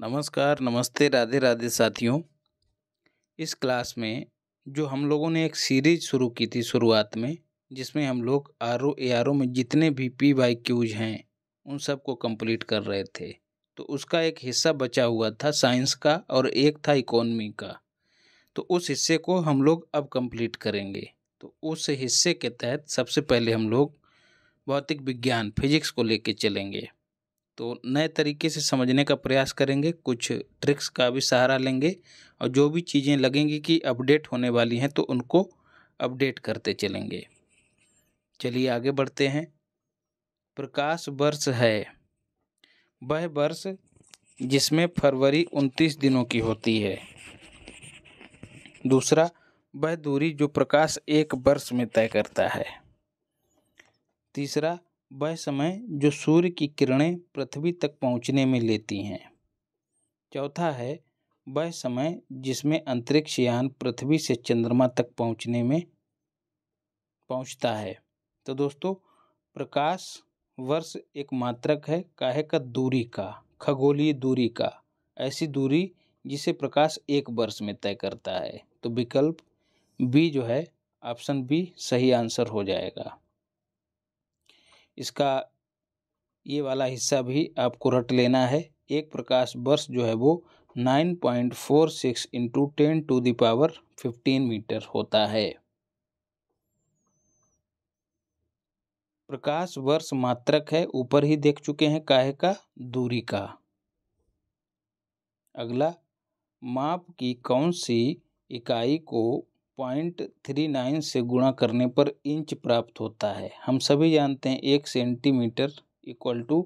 नमस्कार नमस्ते राधे राधे साथियों इस क्लास में जो हम लोगों ने एक सीरीज शुरू की थी शुरुआत में जिसमें हम लोग R O A R O में जितने भी पी वाई क्यूज हैं उन सब को कंप्लीट कर रहे थे तो उसका एक हिस्सा बचा हुआ था साइंस का और एक था इकोनॉमी का तो उस हिस्से को हम लोग अब कंप्लीट करेंगे तो उस हिस्से के तहत सबसे पहले हम लोग भौतिक विज्ञान फिजिक्स को लेके चलेंगे तो नए तरीके से समझने का प्रयास करेंगे कुछ ट्रिक्स का भी सहारा लेंगे और जो भी चीज़ें लगेंगी कि अपडेट होने वाली हैं तो उनको अपडेट करते चलेंगे चलिए आगे बढ़ते हैं प्रकाश वर्ष है वह वर्ष जिसमें फरवरी उनतीस दिनों की होती है दूसरा वह दूरी जो प्रकाश एक वर्ष में तय करता है तीसरा वह समय जो सूर्य की किरणें पृथ्वी तक पहुँचने में लेती हैं चौथा है वह समय जिसमें अंतरिक्ष यान पृथ्वी से चंद्रमा तक पहुँचने में पहुँचता है तो दोस्तों प्रकाश वर्ष एक मात्रक है काहे का दूरी का खगोलीय दूरी का ऐसी दूरी जिसे प्रकाश एक वर्ष में तय करता है तो विकल्प बी जो है ऑप्शन बी सही आंसर हो जाएगा इसका ये वाला हिस्सा भी आपको रट लेना है एक प्रकाश वर्ष जो है वो nine point four six into ten to the power fifteen metre होता है प्रकाश वर्ष मात्रक है ऊपर ही देख चुके हैं काहे का दूरी का अगला माप की कौन सी इकाई को पॉइंट थ्री नाइन से गुणा करने पर इंच प्राप्त होता है हम सभी जानते हैं एक centimetre equal to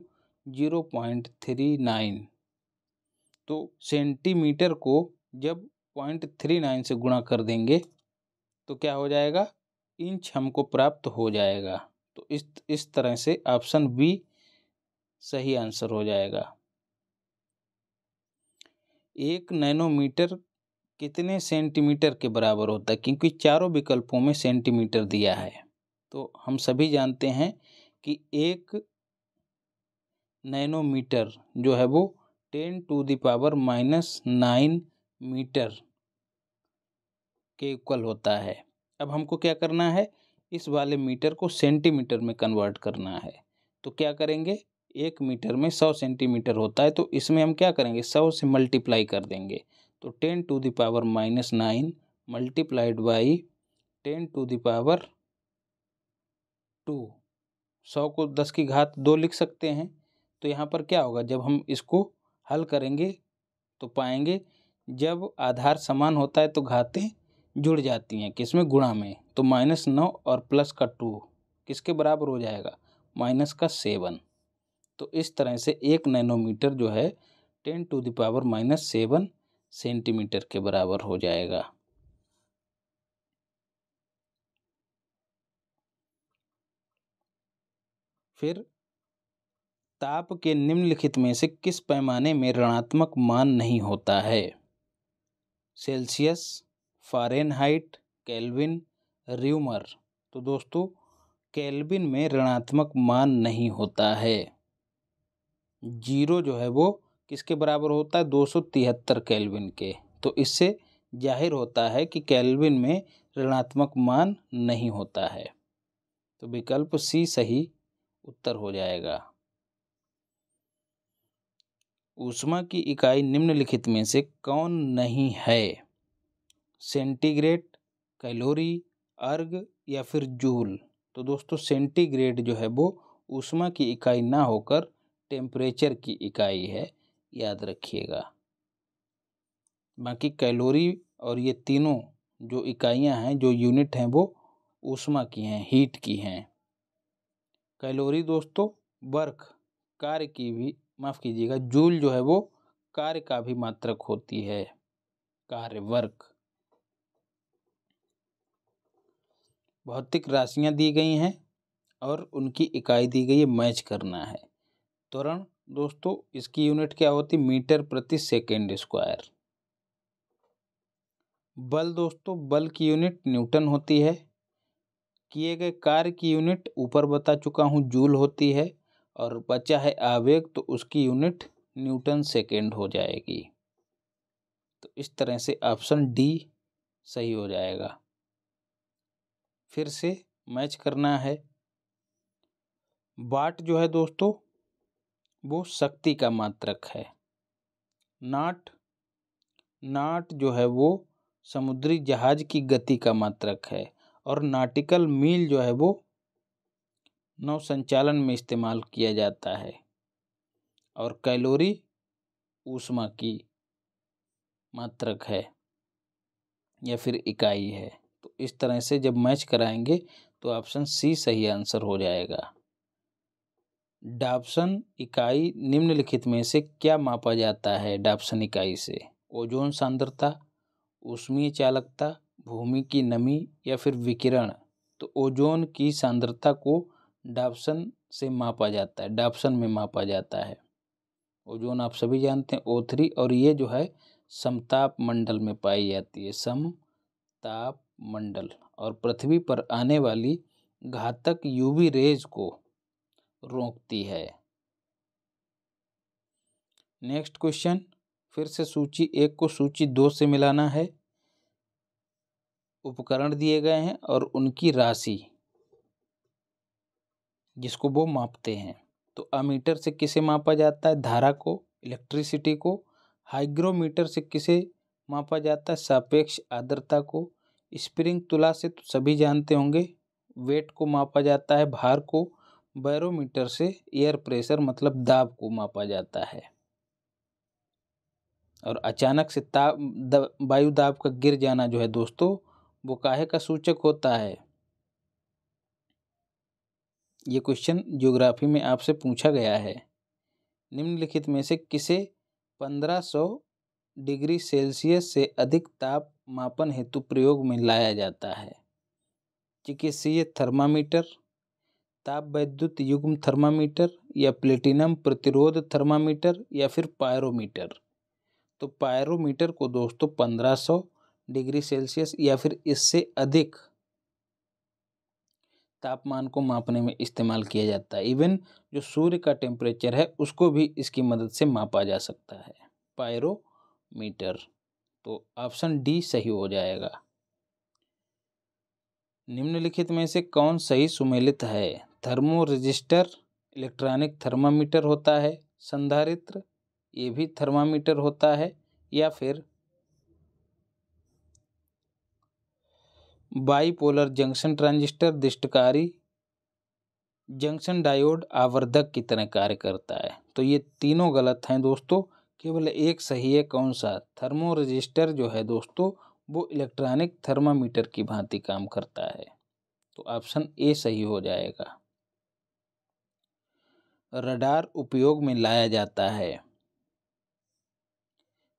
zero point three nine तो सेंटीमीटर को जब पॉइंट थ्री नाइन से गुणा कर देंगे तो क्या हो जाएगा इंच हमको प्राप्त हो जाएगा तो इस इस तरह से ऑप्शन बी सही आंसर हो जाएगा एक नैनोमीटर कितने सेंटीमीटर के बराबर होता है क्योंकि चारों विकल्पों में सेंटीमीटर दिया है तो हम सभी जानते हैं कि एक नैनोमीटर जो है वो ten to the power minus nine metre के इक्वल होता है अब हमको क्या करना है इस वाले मीटर को सेंटीमीटर में कन्वर्ट करना है तो क्या करेंगे एक मीटर में सौ सेंटीमीटर होता है तो इसमें हम क्या करेंगे सौ से मल्टीप्लाई कर देंगे तो ten to the power minus nine multiplied by ten to the power two सौ को दस की घात दो लिख सकते हैं तो यहाँ पर क्या होगा जब हम इसको हल करेंगे तो पाएंगे जब आधार समान होता है तो घातें जुड़ जाती हैं किसमें गुणा में तो माइनस नौ और प्लस का टू किसके बराबर हो जाएगा माइनस का सेवन तो इस तरह से एक नैनोमीटर जो है ten to the power minus seven centimetre के बराबर हो जाएगा फिर ताप के निम्नलिखित में से किस पैमाने में ऋणात्मक मान नहीं होता है सेल्सियस फारेनहाइट केल्विन र्यूमर तो दोस्तों केल्विन में ऋणात्मक मान नहीं होता है जीरो जो है वो किसके बराबर होता है दो सौ तिहत्तर के तो इससे जाहिर होता है कि कैलविन में ऋणात्मक मान नहीं होता है तो विकल्प सी सही उत्तर हो जाएगा ऊष्मा की इकाई निम्नलिखित में से कौन नहीं है सेंटीग्रेड कैलोरी अर्ग या फिर जूल तो दोस्तों सेंटीग्रेड जो है वो ऊष्मा की इकाई ना होकर टेम्परेचर की इकाई है याद रखिएगा बाकी कैलोरी और ये तीनों जो इकाइयां हैं जो यूनिट हैं वो ऊष्मा की हैं हीट की हैं कैलोरी दोस्तों वर्क कार्य की भी माफ़ कीजिएगा जूल जो है वो कार्य का भी मात्रक होती है कार्य वर्क भौतिक राशियां दी गई हैं और उनकी इकाई दी गई है मैच करना है त्वरण दोस्तों इसकी यूनिट क्या होती मीटर प्रति सेकेंड स्क्वायर बल दोस्तों बल की यूनिट न्यूटन होती है किए गए कार्य की यूनिट ऊपर बता चुका हूँ जूल होती है और बचा है आवेग तो उसकी यूनिट न्यूटन सेकेंड हो जाएगी तो इस तरह से ऑप्शन डी सही हो जाएगा फिर से मैच करना है बाट जो है दोस्तों वो शक्ति का मात्रक है नाट नाट जो है वो समुद्री जहाज की गति का मात्रक है और नाटिकल मील जो है वो नौ संचालन में इस्तेमाल किया जाता है और कैलोरी ऊष्मा की मात्रक है या फिर इकाई है तो इस तरह से जब मैच कराएंगे तो ऑप्शन सी सही आंसर हो जाएगा डाप्सन इकाई निम्नलिखित में से क्या मापा जाता है डाप्सन इकाई से ओजोन सांद्रता उष्मीय चालकता भूमि की नमी या फिर विकिरण तो ओजोन की सांद्रता को डाप्सन से मापा जाता है डाप्सन में मापा जाता है ओजोन आप सभी जानते हैं ओथरी और ये जो है समताप मंडल में पाई जाती है समताप मंडल और पृथ्वी पर आने वाली घातक यूवी रेज को रोकती है नेक्स्ट क्वेश्चन फिर से सूची एक को सूची दो से मिलाना है उपकरण दिए गए हैं और उनकी राशि जिसको वो मापते हैं तो अमीटर से किसे मापा जाता है धारा को इलेक्ट्रिसिटी को हाइग्रोमीटर से किसे मापा जाता है सापेक्ष आर्द्रता को स्प्रिंग तुला से तो सभी जानते होंगे वेट को मापा जाता है भार को बैरोमीटर से एयर प्रेशर मतलब दाब को मापा जाता है और अचानक से ताप दा, वायु दाब का गिर जाना जो है दोस्तों वो काहे का सूचक होता है ये क्वेश्चन ज्योग्राफी में आपसे पूछा गया है निम्नलिखित में से किसे 1500 डिग्री सेल्सियस से अधिक ताप मापन हेतु प्रयोग में लाया जाता है चिकित्सीय थर्मामीटर तापवैद्युत युग्म थर्मामीटर या प्लेटिनम प्रतिरोध थर्मामीटर या फिर पायरोमीटर तो पायरोमीटर को दोस्तों पंद्रह सौ डिग्री सेल्सियस या फिर इससे अधिक तापमान को मापने में इस्तेमाल किया जाता है इवन जो सूर्य का टेम्परेचर है उसको भी इसकी मदद से मापा जा सकता है पायरोमीटर तो ऑप्शन डी सही हो जाएगा निम्नलिखित में से कौन सही सुमेलित है थर्मो रजिस्टर इलेक्ट्रॉनिक थर्मामीटर होता है संधारित्र ये भी थर्मामीटर होता है या फिर बाईपोलर जंक्शन ट्रांजिस्टर दृष्टकारी जंक्शन डायोड आवर्धक की तरह कार्य करता है तो ये तीनों गलत हैं दोस्तों केवल एक सही है कौन सा थर्मो रजिस्टर जो है दोस्तों वो इलेक्ट्रॉनिक थर्मामीटर की भांति काम करता है तो ऑप्शन ए सही हो जाएगा रडार उपयोग में लाया जाता है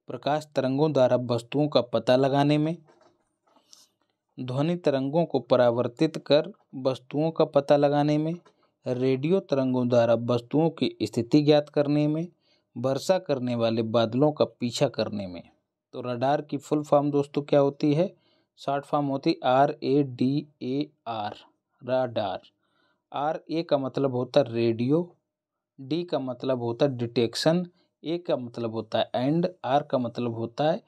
प्रकाश तरंगों द्वारा वस्तुओं का पता लगाने में ध्वनि तरंगों को परावर्तित कर वस्तुओं का पता लगाने में रेडियो तरंगों द्वारा वस्तुओं की स्थिति ज्ञात करने में वर्षा करने वाले बादलों का पीछा करने में तो रडार की फुल फॉर्म दोस्तों क्या होती है शॉर्ट फॉर्म होती R A D A R radar R A का मतलब होता रेडियो डी का मतलब होता है डिटेक्शन ए का मतलब होता है एंड आर का मतलब होता है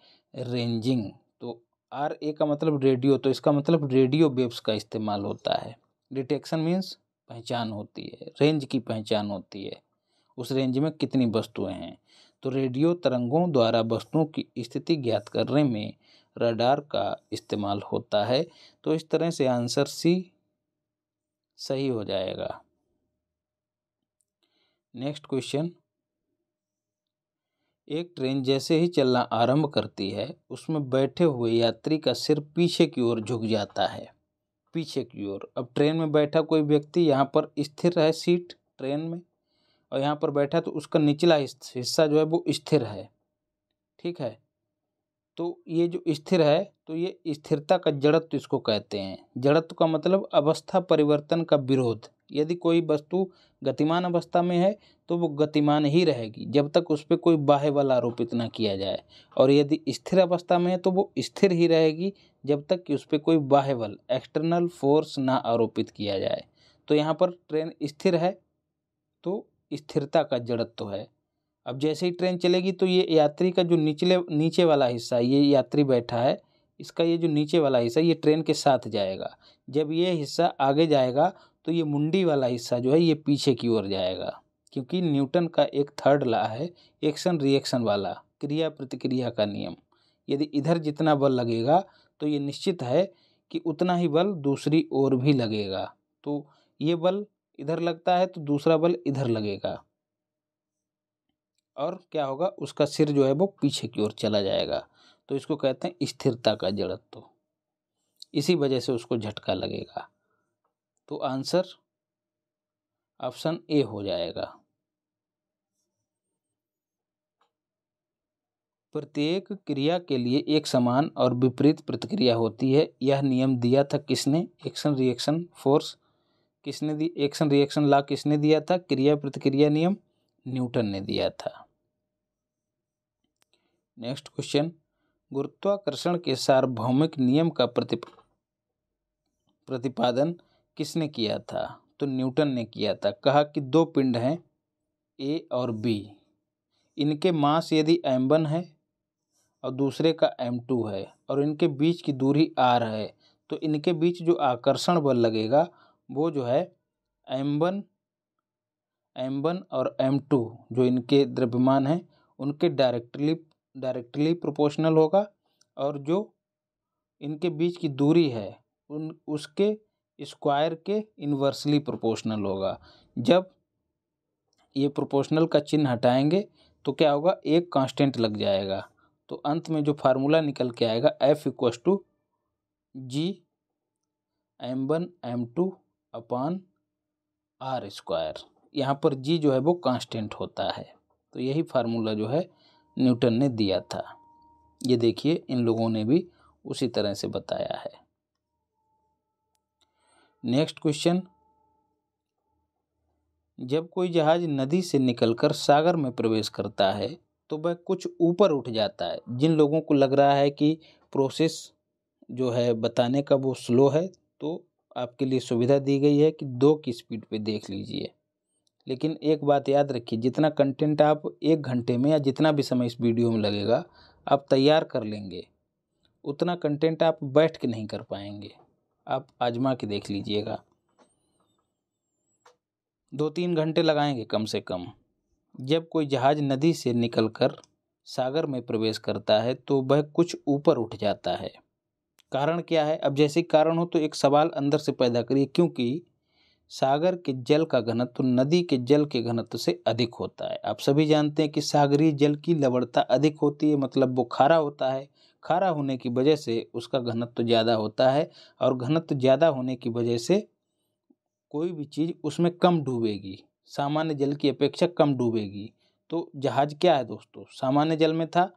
रेंजिंग तो आर ए का मतलब रेडियो तो इसका मतलब रेडियो वेब्स का इस्तेमाल होता है डिटेक्शन मीन्स पहचान होती है रेंज की पहचान होती है उस रेंज में कितनी वस्तुएं हैं तो रेडियो तरंगों द्वारा वस्तुओं की स्थिति ज्ञात करने में रडार का इस्तेमाल होता है तो इस तरह से आंसर सी सही हो जाएगा नेक्स्ट क्वेश्चन एक ट्रेन जैसे ही चलना आरंभ करती है उसमें बैठे हुए यात्री का सिर पीछे की ओर झुक जाता है पीछे की ओर अब ट्रेन में बैठा कोई व्यक्ति यहाँ पर स्थिर है सीट ट्रेन में और यहाँ पर बैठा तो उसका निचला हिस्सा जो है वो स्थिर है ठीक है तो ये जो स्थिर है तो ये स्थिरता का जड़त्व इसको कहते हैं जड़त्व का मतलब अवस्था परिवर्तन का विरोध यदि कोई वस्तु गतिमान अवस्था में है तो वो गतिमान ही रहेगी जब तक उस पर कोई बाह्य बल आरोपित ना किया जाए और यदि स्थिर अवस्था में है तो वो स्थिर ही रहेगी जब तक कि उस पर कोई बाह्य बल एक्सटर्नल फोर्स ना आरोपित किया जाए तो यहाँ पर ट्रेन स्थिर है तो स्थिरता का जड़त्व है अब जैसे ही ट्रेन चलेगी तो ये यात्री का जो निचले नीचे वाला हिस्सा ये यात्री बैठा है इसका ये जो नीचे वाला हिस्सा ये ट्रेन के साथ जाएगा जब ये हिस्सा आगे जाएगा तो ये मुंडी वाला हिस्सा जो है ये पीछे की ओर जाएगा क्योंकि न्यूटन का एक थर्ड ला है एक्शन रिएक्शन वाला क्रिया प्रतिक्रिया का नियम यदि इधर जितना बल लगेगा तो ये निश्चित है कि उतना ही बल दूसरी ओर भी लगेगा तो ये बल इधर लगता है तो दूसरा बल इधर लगेगा और क्या होगा उसका सिर जो है वो पीछे की ओर चला जाएगा तो इसको कहते हैं स्थिरता का जड़त्व इसी वजह से उसको झटका लगेगा तो आंसर ऑप्शन ए हो जाएगा प्रत्येक क्रिया के लिए एक समान और विपरीत प्रतिक्रिया होती है यह नियम दिया था किसने एक्शन रिएक्शन फोर्स किसने दी एक्शन रिएक्शन लॉ किसने दिया था क्रिया प्रतिक्रिया नियम न्यूटन ने दिया था नेक्स्ट क्वेश्चन गुरुत्वाकर्षण के सार्वभौमिक नियम का प्रति प्रतिपादन किसने किया था तो न्यूटन ने किया था कहा कि दो पिंड हैं ए और बी इनके मास यदि एम वन है और दूसरे का एम टू है और इनके बीच की दूरी आर है तो इनके बीच जो आकर्षण बल लगेगा वो जो है एम वन एम वन और एम टू जो इनके द्रव्यमान हैं उनके डायरेक्टली डायरेक्टली प्रोपोर्शनल होगा और जो इनके बीच की दूरी है उन उसके स्क्वायर के इन्वर्सली प्रोपोर्शनल होगा जब ये प्रोपोर्शनल का चिन्ह हटाएंगे तो क्या होगा एक कांस्टेंट लग जाएगा तो अंत में जो फार्मूला निकल के आएगा F equal to G M one M two upon R square यहाँ पर जी जो है वो कांस्टेंट होता है तो यही फार्मूला जो है न्यूटन ने दिया था ये देखिए इन लोगों ने भी उसी तरह से बताया है नेक्स्ट क्वेश्चन जब कोई जहाज नदी से निकलकर सागर में प्रवेश करता है तो वह कुछ ऊपर उठ जाता है जिन लोगों को लग रहा है कि प्रोसेस जो है बताने का वो स्लो है तो आपके लिए सुविधा दी गई है कि दो की स्पीड पे देख लीजिए लेकिन एक बात याद रखिए जितना कंटेंट आप एक घंटे में या जितना भी समय इस वीडियो में लगेगा आप तैयार कर लेंगे उतना कंटेंट आप बैठ के नहीं कर पाएंगे आप आजमा के देख लीजिएगा दो तीन घंटे लगाएंगे कम से कम जब कोई जहाज नदी से निकलकर सागर में प्रवेश करता है तो वह कुछ ऊपर उठ जाता है कारण क्या है अब जैसे कारण हो तो एक सवाल अंदर से पैदा करिए क्योंकि सागर के जल का घनत्व नदी के जल के घनत्व से अधिक होता है आप सभी जानते हैं कि सागरीय जल की लवणता अधिक होती है मतलब वो खारा होता है खारा होने की वजह से उसका घनत्व ज़्यादा होता है और घनत्व ज़्यादा होने की वजह से कोई भी चीज़ उसमें कम डूबेगी सामान्य जल की अपेक्षा कम डूबेगी तो जहाज क्या है दोस्तों सामान्य जल में था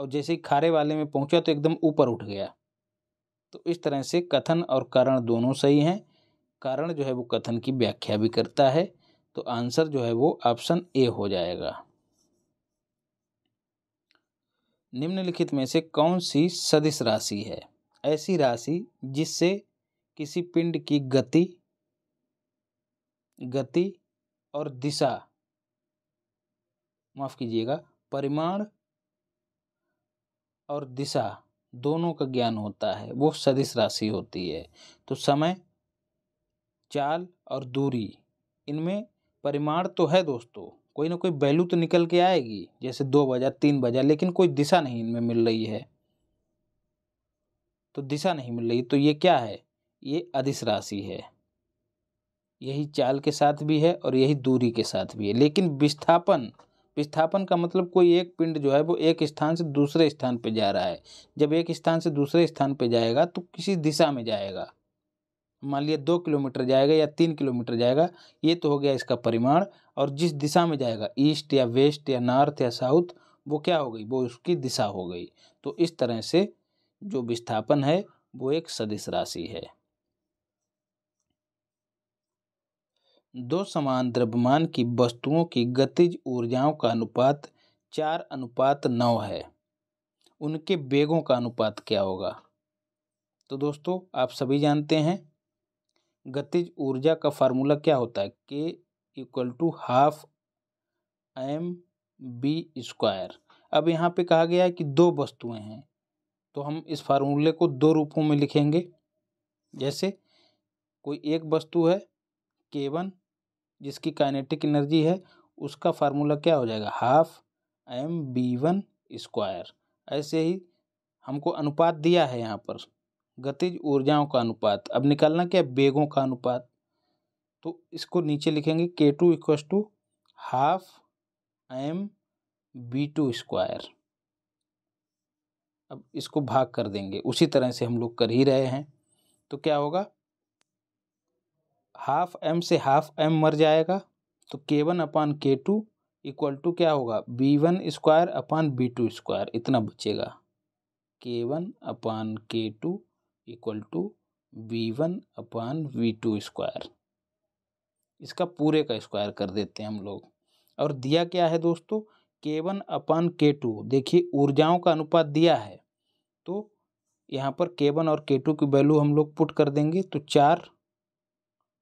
और जैसे ही खारे वाले में पहुंचा तो एकदम ऊपर उठ गया तो इस तरह से कथन और कारण दोनों सही हैं कारण जो है वो कथन की व्याख्या भी करता है तो आंसर जो है वो ऑप्शन ए हो जाएगा निम्नलिखित में से कौन सी सदिश राशि है ऐसी राशि जिससे किसी पिंड की गति गति और दिशा माफ़ कीजिएगा परिमाण और दिशा दोनों का ज्ञान होता है वो सदिश राशि होती है तो समय चाल और दूरी इनमें परिमाण तो है दोस्तों कोई ना कोई वैल्यू तो निकल के आएगी जैसे दो बजा तीन बजा लेकिन कोई दिशा नहीं इनमें मिल रही है तो दिशा नहीं मिल रही तो ये क्या है ये अधिस राशि है यही चाल के साथ भी है और यही दूरी के साथ भी है लेकिन विस्थापन विस्थापन का मतलब कोई एक पिंड जो है वो एक स्थान से दूसरे स्थान पर जा रहा है जब एक स्थान से दूसरे स्थान पर जाएगा तो किसी दिशा में जाएगा मान लिया दो किलोमीटर जाएगा या तीन किलोमीटर जाएगा ये तो हो गया इसका परिमाण और जिस दिशा में जाएगा ईस्ट या वेस्ट या नॉर्थ या साउथ वो क्या हो गई वो उसकी दिशा हो गई तो इस तरह से जो विस्थापन है वो एक सदिश राशि है दो समान द्रव्यमान की वस्तुओं की गतिज ऊर्जाओं का अनुपात चार अनुपात नौ है उनके वेगों का अनुपात क्या होगा तो दोस्तों आप सभी जानते हैं गतिज ऊर्जा का फार्मूला क्या होता है K equal to half M V square अब यहाँ पे कहा गया है कि दो वस्तुएं हैं तो हम इस फार्मूले को दो रूपों में लिखेंगे जैसे कोई एक वस्तु है के वन जिसकी काइनेटिक एनर्जी है उसका फार्मूला क्या हो जाएगा half M V one square ऐसे ही हमको अनुपात दिया है यहाँ पर गतिज ऊर्जाओं का अनुपात अब निकालना क्या बेगों का अनुपात तो इसको नीचे लिखेंगे K two equal to half M V two square अब इसको भाग कर देंगे उसी तरह से हम लोग कर ही रहे हैं तो क्या होगा हाफ एम से हाफ एम मर जाएगा तो के one upon K two equal to क्या होगा V one square upon V two square इतना बचेगा K one upon K two equal to V one upon V two square इसका पूरे का स्क्वायर कर देते हैं हम लोग और दिया क्या है दोस्तों के वन अपान के टू देखिए ऊर्जाओं का अनुपात दिया है तो यहाँ पर के वन और के टू की वैल्यू हम लोग पुट कर देंगे तो चार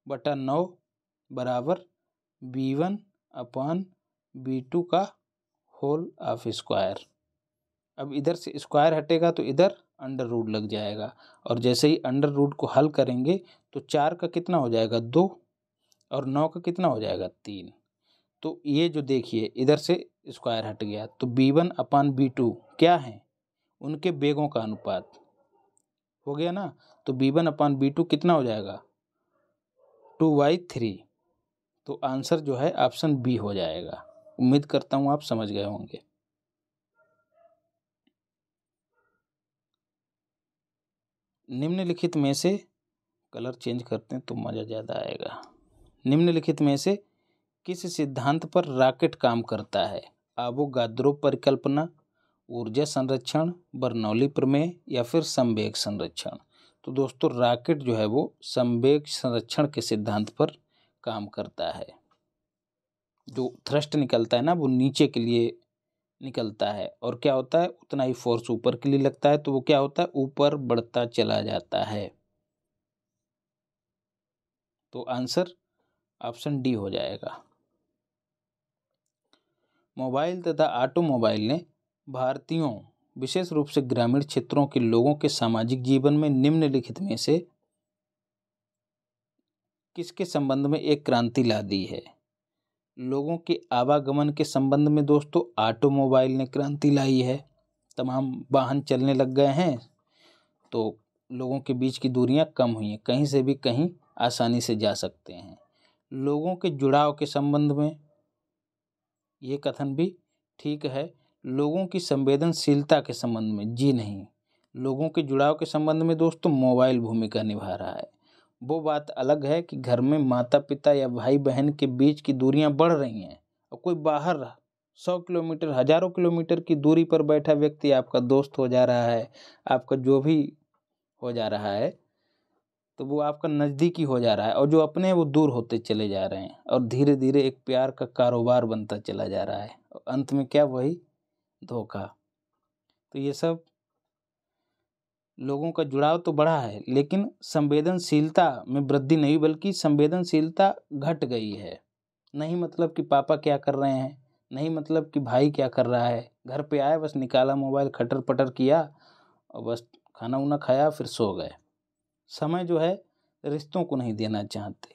बटा नौ बराबर V one upon V two का होल ऑफ स्क्वायर अब इधर से स्क्वायर हटेगा तो इधर अंडर रूट लग जाएगा और जैसे ही अंडर रूट को हल करेंगे तो चार का कितना हो जाएगा दो और नौ का कितना हो जाएगा तीन तो ये जो देखिए इधर से स्क्वायर हट गया तो V one upon V two क्या है उनके बेगों का अनुपात हो गया ना तो V one upon V two कितना हो जाएगा टू वाई थ्री तो आंसर जो है ऑप्शन बी हो जाएगा उम्मीद करता हूँ आप समझ गए होंगे निम्नलिखित में से कलर चेंज करते हैं तो मज़ा ज़्यादा आएगा निम्नलिखित में से किस सिद्धांत पर रॉकेट काम करता है आबोगाद्रो परिकल्पना ऊर्जा संरक्षण बर्नौली प्रमेय या फिर संवेग संरक्षण तो दोस्तों रॉकेट जो है वो संवेग संरक्षण के सिद्धांत पर काम करता है जो थ्रस्ट निकलता है ना वो नीचे के लिए निकलता है और क्या होता है उतना ही फोर्स ऊपर के लिए लगता है तो वो क्या होता है ऊपर बढ़ता चला जाता है तो आंसर ऑप्शन डी हो जाएगा मोबाइल तथा ऑटोमोबाइल ने भारतीयों विशेष रूप से ग्रामीण क्षेत्रों के लोगों के सामाजिक जीवन में निम्नलिखित में से किसके संबंध में एक क्रांति ला दी है लोगों के आवागमन के संबंध में दोस्तों ऑटोमोबाइल ने क्रांति लाई है तमाम वाहन चलने लग गए हैं तो लोगों के बीच की दूरियां कम हुई हैं कहीं से भी कहीं आसानी से जा सकते हैं लोगों के जुड़ाव के संबंध में ये कथन भी ठीक है लोगों की संवेदनशीलता के संबंध में जी नहीं लोगों के जुड़ाव के संबंध में दोस्तों मोबाइल भूमिका निभा रहा है वो बात अलग है कि घर में माता पिता या भाई बहन के बीच की दूरियां बढ़ रही हैं और कोई बाहर सौ किलोमीटर हजारों किलोमीटर की दूरी पर बैठा व्यक्ति आपका दोस्त हो जा रहा है आपका जो भी हो जा रहा है तो वो आपका नज़दीकी हो जा रहा है और जो अपने हैं वो दूर होते चले जा रहे हैं और धीरे धीरे एक प्यार का कारोबार बनता चला जा रहा है और अंत में क्या वही धोखा तो ये सब लोगों का जुड़ाव तो बढ़ा है लेकिन संवेदनशीलता में वृद्धि नहीं बल्कि संवेदनशीलता घट गई है नहीं मतलब कि पापा क्या कर रहे हैं नहीं मतलब कि भाई क्या कर रहा है घर पे आए बस निकाला मोबाइल खटर पटर किया और बस खाना उना खाया फिर सो गए समय जो है रिश्तों को नहीं देना चाहते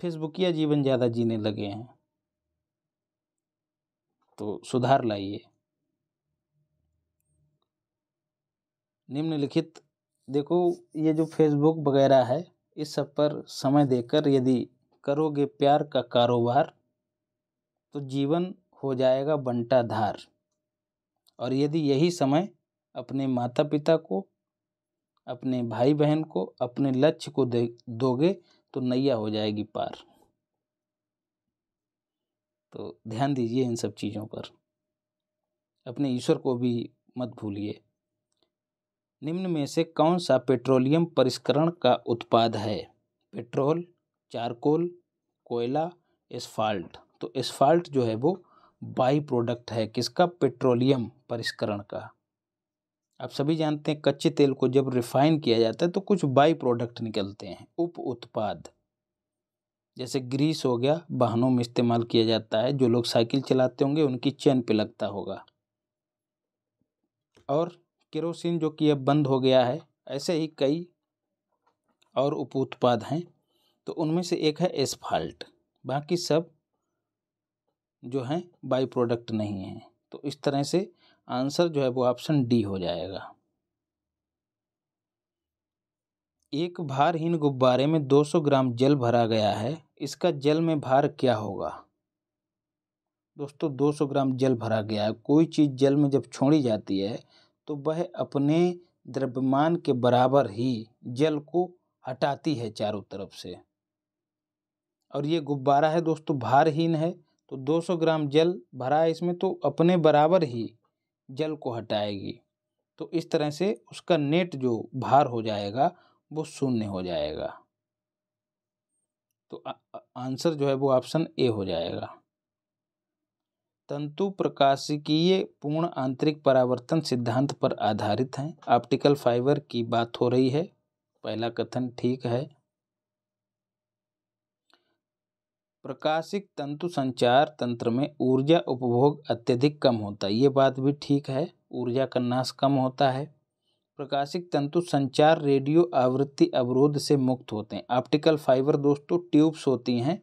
फेसबुकिया जीवन ज़्यादा जीने लगे हैं तो सुधार लाइए निम्नलिखित देखो ये जो फेसबुक वगैरह है इस सब पर समय देकर यदि करोगे प्यार का कारोबार तो जीवन हो जाएगा बंटाधार और यदि यही समय अपने माता पिता को अपने भाई बहन को अपने लक्ष्य को दे दोगे तो नैया हो जाएगी पार तो ध्यान दीजिए इन सब चीज़ों पर अपने ईश्वर को भी मत भूलिए निम्न में से कौन सा पेट्रोलियम परिष्करण का उत्पाद है पेट्रोल चारकोल कोयला एस्फाल्ट तो एसफाल्ट जो है वो बाई प्रोडक्ट है किसका पेट्रोलियम परिष्करण का आप सभी जानते हैं कच्चे तेल को जब रिफाइन किया जाता है तो कुछ बाई प्रोडक्ट निकलते हैं उप उत्पाद जैसे ग्रीस हो गया वाहनों में इस्तेमाल किया जाता है जो लोग साइकिल चलाते होंगे उनकी चेन पे लगता होगा और केरोसिन जो कि अब बंद हो गया है ऐसे ही कई और उप उत्पाद हैं तो उनमें से एक है एस्फाल्ट बाकी सब जो हैं बाई प्रोडक्ट नहीं हैं तो इस तरह से आंसर जो है वो ऑप्शन डी हो जाएगा एक भारहीन गुब्बारे में 200 ग्राम जल भरा गया है इसका जल में भार क्या होगा दोस्तों 200 ग्राम जल भरा गया है कोई चीज़ जल में जब छोड़ी जाती है तो वह अपने द्रव्यमान के बराबर ही जल को हटाती है चारों तरफ से और ये गुब्बारा है दोस्तों भारहीन है तो 200 ग्राम जल भरा है इसमें तो अपने बराबर ही जल को हटाएगी तो इस तरह से उसका नेट जो भार हो जाएगा वो शून्य हो जाएगा तो आंसर जो है वो ऑप्शन ए हो जाएगा तंतु प्रकाशिकीय पूर्ण आंतरिक परावर्तन सिद्धांत पर आधारित हैं ऑप्टिकल फाइबर की बात हो रही है पहला कथन ठीक है प्रकाशिक तंतु संचार तंत्र में ऊर्जा उपभोग अत्यधिक कम होता है ये बात भी ठीक है ऊर्जा का नाश कम होता है प्रकाशिक तंतु संचार रेडियो आवृत्ति अवरोध से मुक्त होते हैं ऑप्टिकल फाइबर दोस्तों ट्यूब्स होती हैं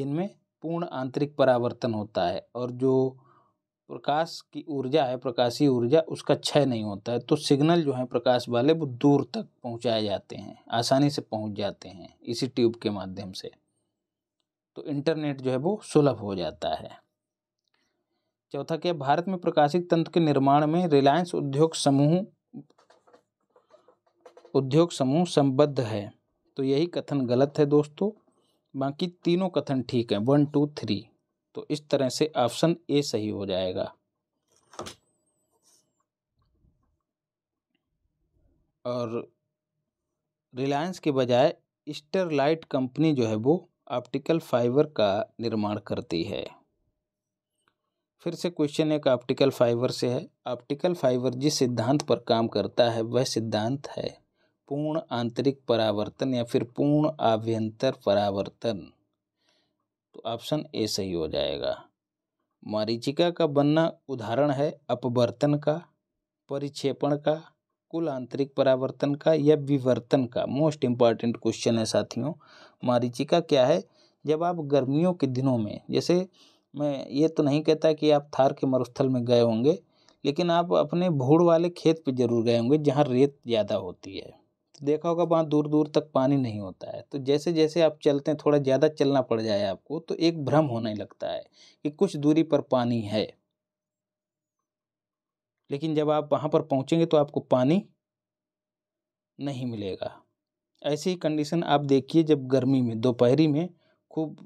जिनमें पूर्ण आंतरिक परावर्तन होता है और जो प्रकाश की ऊर्जा है प्रकाशीय ऊर्जा उसका क्षय नहीं होता है तो सिग्नल जो है प्रकाश वाले वो दूर तक पहुंचाए जाते हैं आसानी से पहुंच जाते हैं इसी ट्यूब के माध्यम से तो इंटरनेट जो है वो सुलभ हो जाता है चौथा क्या भारत में प्रकाशित तंत्र के निर्माण में रिलायंस उद्योग समूह उद्योग समूह संबद्ध है तो यही कथन गलत है दोस्तों बाकी तीनों कथन ठीक हैं वन टू थ्री तो इस तरह से ऑप्शन ए सही हो जाएगा और रिलायंस के बजाय स्टरलाइट कंपनी जो है वो ऑप्टिकल फाइबर का निर्माण करती है फिर से क्वेश्चन एक ऑप्टिकल फाइबर से है ऑप्टिकल फाइबर जिस सिद्धांत पर काम करता है वह सिद्धांत है पूर्ण आंतरिक परावर्तन या फिर पूर्ण आभ्यंतर परावर्तन तो ऑप्शन ए सही हो जाएगा मारिचिका का बनना उदाहरण है अपवर्तन का परिक्षेपण का कुल आंतरिक परावर्तन का या विवर्तन का मोस्ट इम्पॉर्टेंट क्वेश्चन है साथियों मारीचिका क्या है जब आप गर्मियों के दिनों में जैसे मैं ये तो नहीं कहता कि आप थार के मरुस्थल में गए होंगे लेकिन आप अपने भूड़ वाले खेत पे जरूर गए होंगे जहाँ रेत ज़्यादा होती है तो देखा होगा वहाँ दूर दूर तक पानी नहीं होता है तो जैसे जैसे आप चलते हैं थोड़ा ज़्यादा चलना पड़ जाए आपको तो एक भ्रम होने लगता है कि कुछ दूरी पर पानी है लेकिन जब आप वहाँ पर पहुँचेंगे तो आपको पानी नहीं मिलेगा ऐसी कंडीशन आप देखिए जब गर्मी में दोपहरी में खूब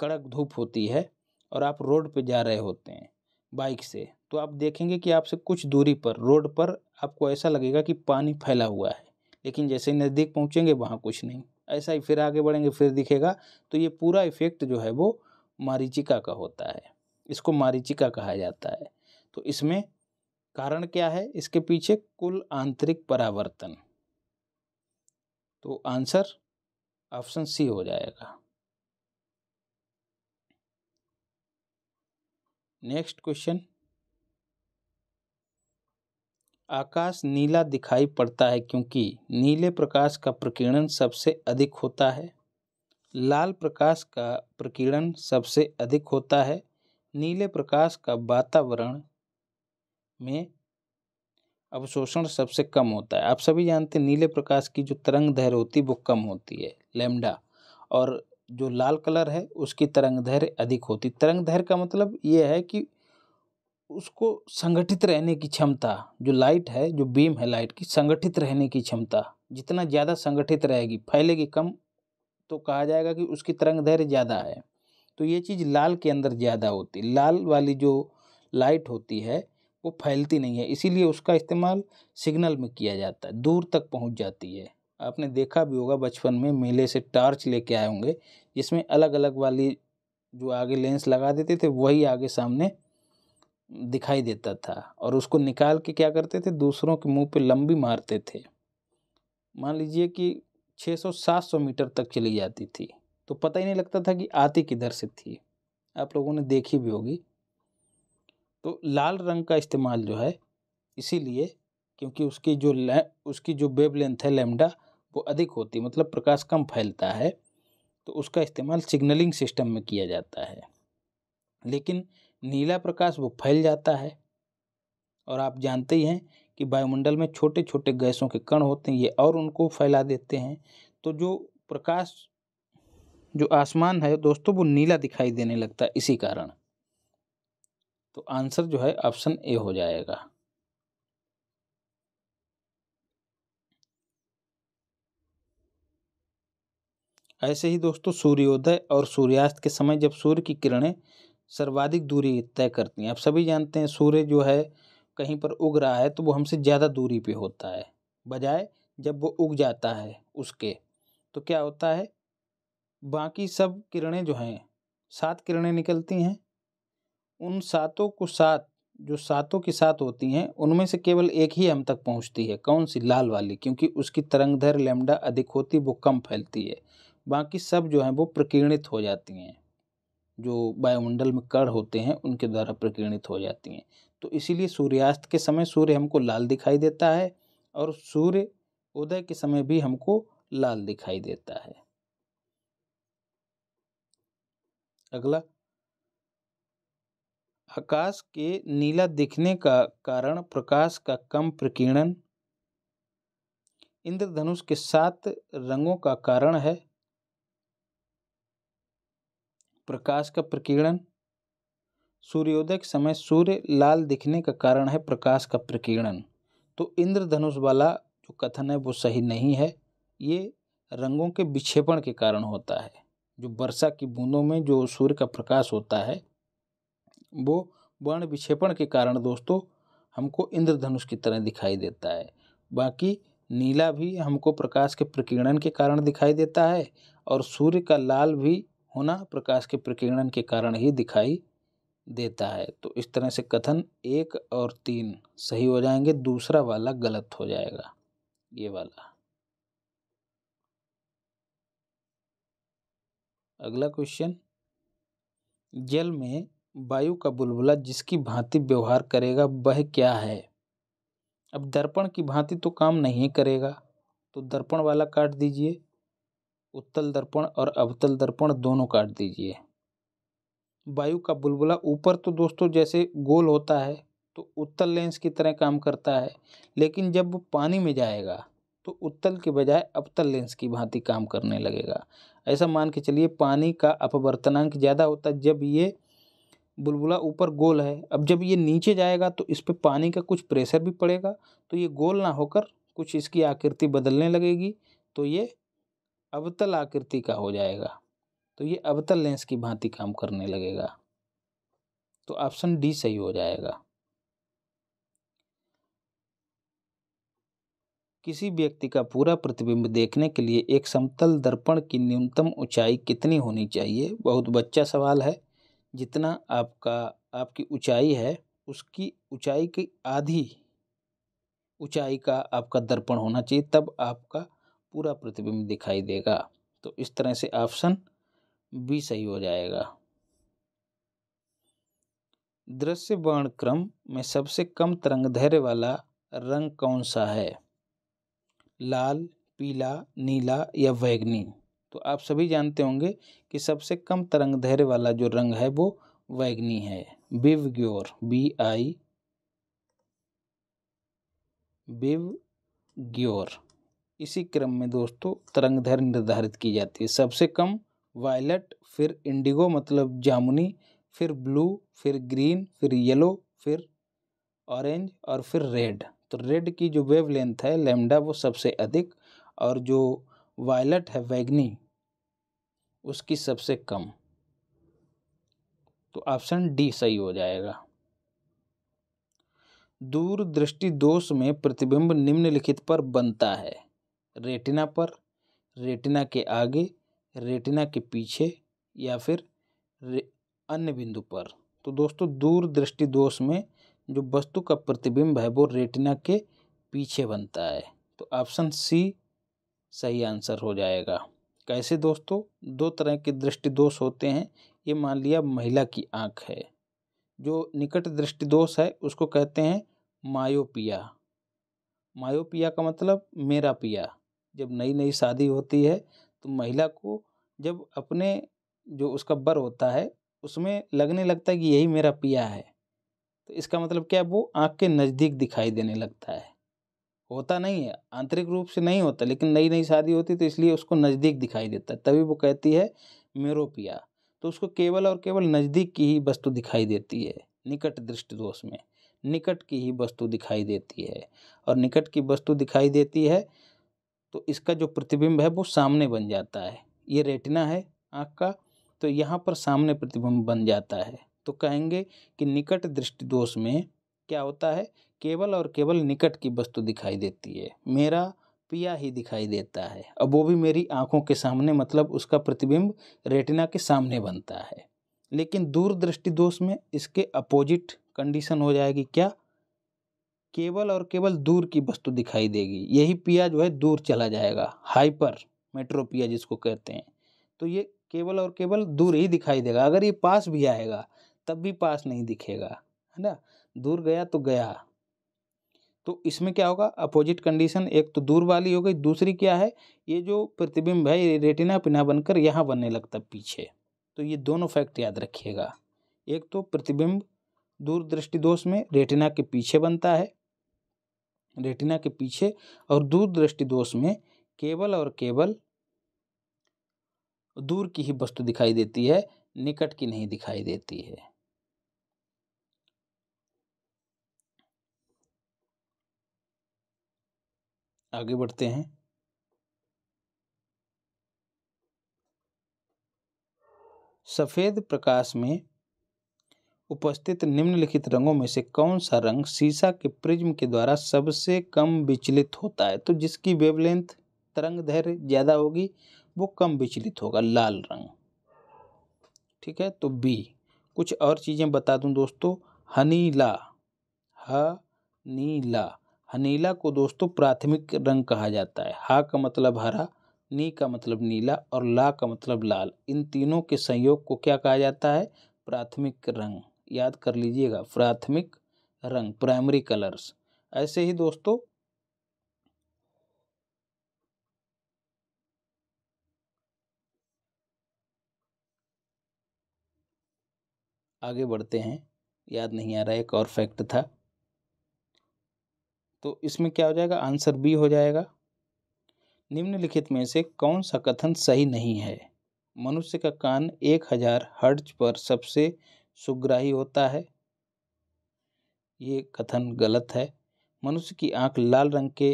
कड़क धूप होती है और आप रोड पे जा रहे होते हैं बाइक से तो आप देखेंगे कि आपसे कुछ दूरी पर रोड पर आपको ऐसा लगेगा कि पानी फैला हुआ है लेकिन जैसे ही नज़दीक पहुँचेंगे वहाँ कुछ नहीं ऐसा ही फिर आगे बढ़ेंगे फिर दिखेगा तो ये पूरा इफ़ेक्ट जो है वो मारीचिका का होता है इसको मारीचिका कहा जाता है तो इसमें कारण क्या है इसके पीछे कुल आंतरिक परावर्तन तो आंसर ऑप्शन सी हो जाएगा नेक्स्ट क्वेश्चन आकाश नीला दिखाई पड़ता है क्योंकि नीले प्रकाश का प्रकीर्णन सबसे अधिक होता है लाल प्रकाश का प्रकीर्णन सबसे अधिक होता है नीले प्रकाश का वातावरण में अवशोषण सबसे कम होता है आप सभी जानते हैं नीले प्रकाश की जो तरंग धैर्य होती है वो कम होती है लेमडा और जो लाल कलर है उसकी तरंग धैर्य अधिक होती तरंग दैर्य का मतलब ये है कि उसको संगठित रहने की क्षमता जो लाइट है जो बीम है लाइट की संगठित रहने की क्षमता जितना ज़्यादा संगठित रहेगी फैलेगी कम तो कहा जाएगा कि उसकी तरंग धैर्य ज़्यादा है तो ये चीज़ लाल के अंदर ज़्यादा होती लाल वाली जो लाइट होती है वो फैलती नहीं है इसीलिए उसका इस्तेमाल सिग्नल में किया जाता है दूर तक पहुंच जाती है आपने देखा भी होगा बचपन में मेले से टार्च लेके आए होंगे जिसमें अलग अलग वाली जो आगे लेंस लगा देते थे वही आगे सामने दिखाई देता था और उसको निकाल के क्या करते थे दूसरों के मुंह पे लंबी मारते थे मान लीजिए कि 600-700 मीटर तक चली जाती थी तो पता ही नहीं लगता था कि आती किधर से थी आप लोगों ने देखी भी होगी तो लाल रंग का इस्तेमाल जो है इसीलिए क्योंकि उसकी जो लै उसकी जो वेब लेंथ है लेमडा वो अधिक होती है मतलब प्रकाश कम फैलता है तो उसका इस्तेमाल सिग्नलिंग सिस्टम में किया जाता है लेकिन नीला प्रकाश वो फैल जाता है और आप जानते ही हैं कि वायुमंडल में छोटे छोटे गैसों के कण होते हैं ये और उनको फैला देते हैं तो जो प्रकाश जो आसमान है दोस्तों वो नीला दिखाई देने लगता है इसी कारण तो आंसर जो है ऑप्शन ए हो जाएगा ऐसे ही दोस्तों सूर्योदय और सूर्यास्त के समय जब सूर्य की किरणें सर्वाधिक दूरी तय करती हैं आप सभी जानते हैं सूर्य जो है कहीं पर उग रहा है तो वो हमसे ज़्यादा दूरी पे होता है बजाय जब वो उग जाता है उसके तो क्या होता है बाकी सब किरणें जो हैं सात किरणें निकलती हैं उन सातों को सात जो सातों के साथ होती हैं उनमें से केवल एक ही हम तक पहुंचती है कौन सी लाल वाली क्योंकि उसकी तरंगधर लेमडा अधिक होती वो कम फैलती है बाकी सब जो हैं वो प्रकीर्णित हो जाती हैं जो वायुमंडल में कण होते हैं उनके द्वारा प्रकीर्णित हो जाती हैं तो इसीलिए सूर्यास्त के समय सूर्य हमको लाल दिखाई देता है और सूर्य उदय के समय भी हमको लाल दिखाई देता है अगला आकाश के नीला दिखने का कारण प्रकाश का कम प्रकीर्णन इंद्रधनुष के सात रंगों का कारण है प्रकाश का प्रकीर्णन सूर्योदय के समय सूर्य लाल दिखने का कारण है प्रकाश का प्रकीर्णन तो इंद्रधनुष वाला जो कथन है वो सही नहीं है ये रंगों के विक्षेपण के कारण होता है जो वर्षा की बूंदों में जो सूर्य का प्रकाश होता है वो वर्ण विक्षेपण के कारण दोस्तों हमको इंद्रधनुष की तरह दिखाई देता है बाकी नीला भी हमको प्रकाश के प्रकीर्णन के कारण दिखाई देता है और सूर्य का लाल भी होना प्रकाश के प्रकीर्णन के कारण ही दिखाई देता है तो इस तरह से कथन एक और तीन सही हो जाएंगे दूसरा वाला गलत हो जाएगा ये वाला अगला क्वेश्चन जल में वायु का बुलबुला जिसकी भांति व्यवहार करेगा वह क्या है अब दर्पण की भांति तो काम नहीं करेगा तो दर्पण वाला काट दीजिए उत्तल दर्पण और अवतल दर्पण दोनों काट दीजिए वायु का बुलबुला ऊपर तो दोस्तों जैसे गोल होता है तो उत्तल लेंस की तरह काम करता है लेकिन जब वो पानी में जाएगा तो उत्तल के बजाय अवतल लेंस की भांति काम करने लगेगा ऐसा मान के चलिए पानी का अपवर्तनांक ज़्यादा होता है जब ये बुलबुला ऊपर गोल है अब जब ये नीचे जाएगा तो इस पर पानी का कुछ प्रेशर भी पड़ेगा तो ये गोल ना होकर कुछ इसकी आकृति बदलने लगेगी तो ये अवतल आकृति का हो जाएगा तो ये अवतल लेंस की भांति काम करने लगेगा तो ऑप्शन डी सही हो जाएगा किसी व्यक्ति का पूरा प्रतिबिंब देखने के लिए एक समतल दर्पण की न्यूनतम ऊंचाई कितनी होनी चाहिए बहुत बच्चा सवाल है जितना आपका आपकी ऊँचाई है उसकी ऊँचाई की आधी ऊँचाई का आपका दर्पण होना चाहिए तब आपका पूरा प्रतिबिंब दिखाई देगा तो इस तरह से ऑप्शन बी सही हो जाएगा दृश्य वर्ण क्रम में सबसे कम तरंग धैर्य वाला रंग कौन सा है लाल पीला नीला या वैगनी तो आप सभी जानते होंगे कि सबसे कम तरंग धैर्य वाला जो रंग है वो वैग्नी है बिव ग्योर बी आई बिव ग्योर इसी क्रम में दोस्तों तरंग धैर्य निर्धारित की जाती है सबसे कम वायलट फिर इंडिगो मतलब जामुनी फिर ब्लू फिर ग्रीन फिर येलो फिर ऑरेंज और फिर रेड तो रेड की जो वेव लेंथ है लेमडा वो सबसे अधिक और जो वायलट है वैग्नी उसकी सबसे कम तो ऑप्शन डी सही हो जाएगा दूरदृष्टि दोष में प्रतिबिंब निम्नलिखित पर बनता है रेटिना पर रेटिना के आगे रेटिना के पीछे या फिर अन्य बिंदु पर तो दोस्तों दूरदृष्टि दोष में जो वस्तु का प्रतिबिंब है वो रेटिना के पीछे बनता है तो ऑप्शन सी सही आंसर हो जाएगा कैसे दोस्तों दो तरह के दृष्टि दोष होते हैं ये मान लिया महिला की आँख है जो निकट दृष्टि दोष है उसको कहते हैं मायोपिया मायोपिया का मतलब मेरा पिया जब नई नई शादी होती है तो महिला को जब अपने जो उसका बर होता है उसमें लगने लगता है कि यही मेरा पिया है तो इसका मतलब क्या है वो आँख के नज़दीक दिखाई देने लगता है होता नहीं है आंतरिक रूप से नहीं होता लेकिन नई नई शादी होती तो इसलिए उसको नज़दीक दिखाई देता है तभी वो कहती है मेरोपिया तो उसको केवल और केवल नज़दीक की ही वस्तु दिखाई देती है निकट दृष्टि दोष में निकट की ही वस्तु दिखाई देती है और निकट की वस्तु दिखाई देती है तो इसका जो प्रतिबिंब है वो सामने बन जाता है ये रेटिना है आँख का तो यहाँ पर सामने प्रतिबिंब बन जाता है तो कहेंगे कि निकट दृष्टि दोष में क्या होता है केवल और केवल निकट की वस्तु दिखाई देती है मेरा पिया ही दिखाई देता है अब वो भी मेरी आँखों के सामने मतलब उसका प्रतिबिंब रेटिना के सामने बनता है लेकिन दूरदृष्टि दोष में इसके अपोजिट कंडीशन हो जाएगी क्या केवल और केवल दूर की वस्तु दिखाई देगी यही पिया जो है दूर चला जाएगा हाइपर मेट्रोपिया जिसको कहते हैं तो ये केवल और केवल दूर ही दिखाई देगा अगर ये पास भी आएगा तब भी पास नहीं दिखेगा है ना दूर गया तो गया तो इसमें क्या होगा अपोजिट कंडीशन एक तो दूर वाली हो गई दूसरी क्या है ये जो प्रतिबिंब है ये रेटिना पिना बनकर यहाँ बनने लगता पीछे तो ये दोनों फैक्ट याद रखिएगा एक तो प्रतिबिंब दूर दोष में रेटिना के पीछे बनता है रेटिना के पीछे और दूर दोष में केवल और केवल दूर की ही वस्तु दिखाई देती है निकट की नहीं दिखाई देती है आगे बढ़ते हैं सफ़ेद प्रकाश में उपस्थित निम्नलिखित रंगों में से कौन सा रंग सीसा के प्रिज्म के द्वारा सबसे कम विचलित होता है तो जिसकी वेवलेंथ तरंग धैर्य ज़्यादा होगी वो कम विचलित होगा लाल रंग ठीक है तो बी कुछ और चीज़ें बता दूं दोस्तों हनीला ह नीला हनीला को दोस्तों प्राथमिक रंग कहा जाता है हा का मतलब हरा नी का मतलब नीला और ला का मतलब लाल इन तीनों के संयोग को क्या कहा जाता है प्राथमिक रंग याद कर लीजिएगा प्राथमिक रंग प्राइमरी कलर्स ऐसे ही दोस्तों आगे बढ़ते हैं याद नहीं आ रहा एक और फैक्ट था तो इसमें क्या हो जाएगा आंसर बी हो जाएगा निम्नलिखित में से कौन सा कथन सही नहीं है मनुष्य का कान एक हजार हर्ज पर सबसे सुग्राही होता है ये कथन गलत है मनुष्य की आंख लाल रंग के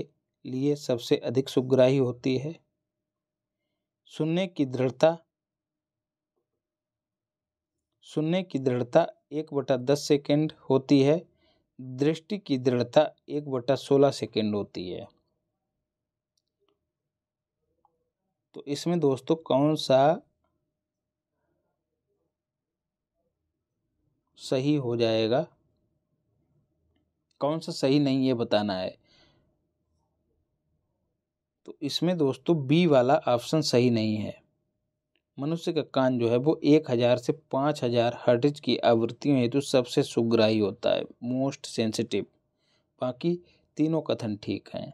लिए सबसे अधिक सुग्राही होती है सुनने की दृढ़ता सुनने की दृढ़ता एक बटा दस सेकेंड होती है दृष्टि की दृढ़ता एक बटा सोलह सेकेंड होती है तो इसमें दोस्तों कौन सा सही हो जाएगा कौन सा सही नहीं है बताना है तो इसमें दोस्तों बी वाला ऑप्शन सही नहीं है मनुष्य का कान जो है वो एक हज़ार से पाँच हज़ार हर्टिज की आवृत्तियों हेतु सबसे सुग्राही होता है मोस्ट सेंसिटिव बाकी तीनों कथन ठीक हैं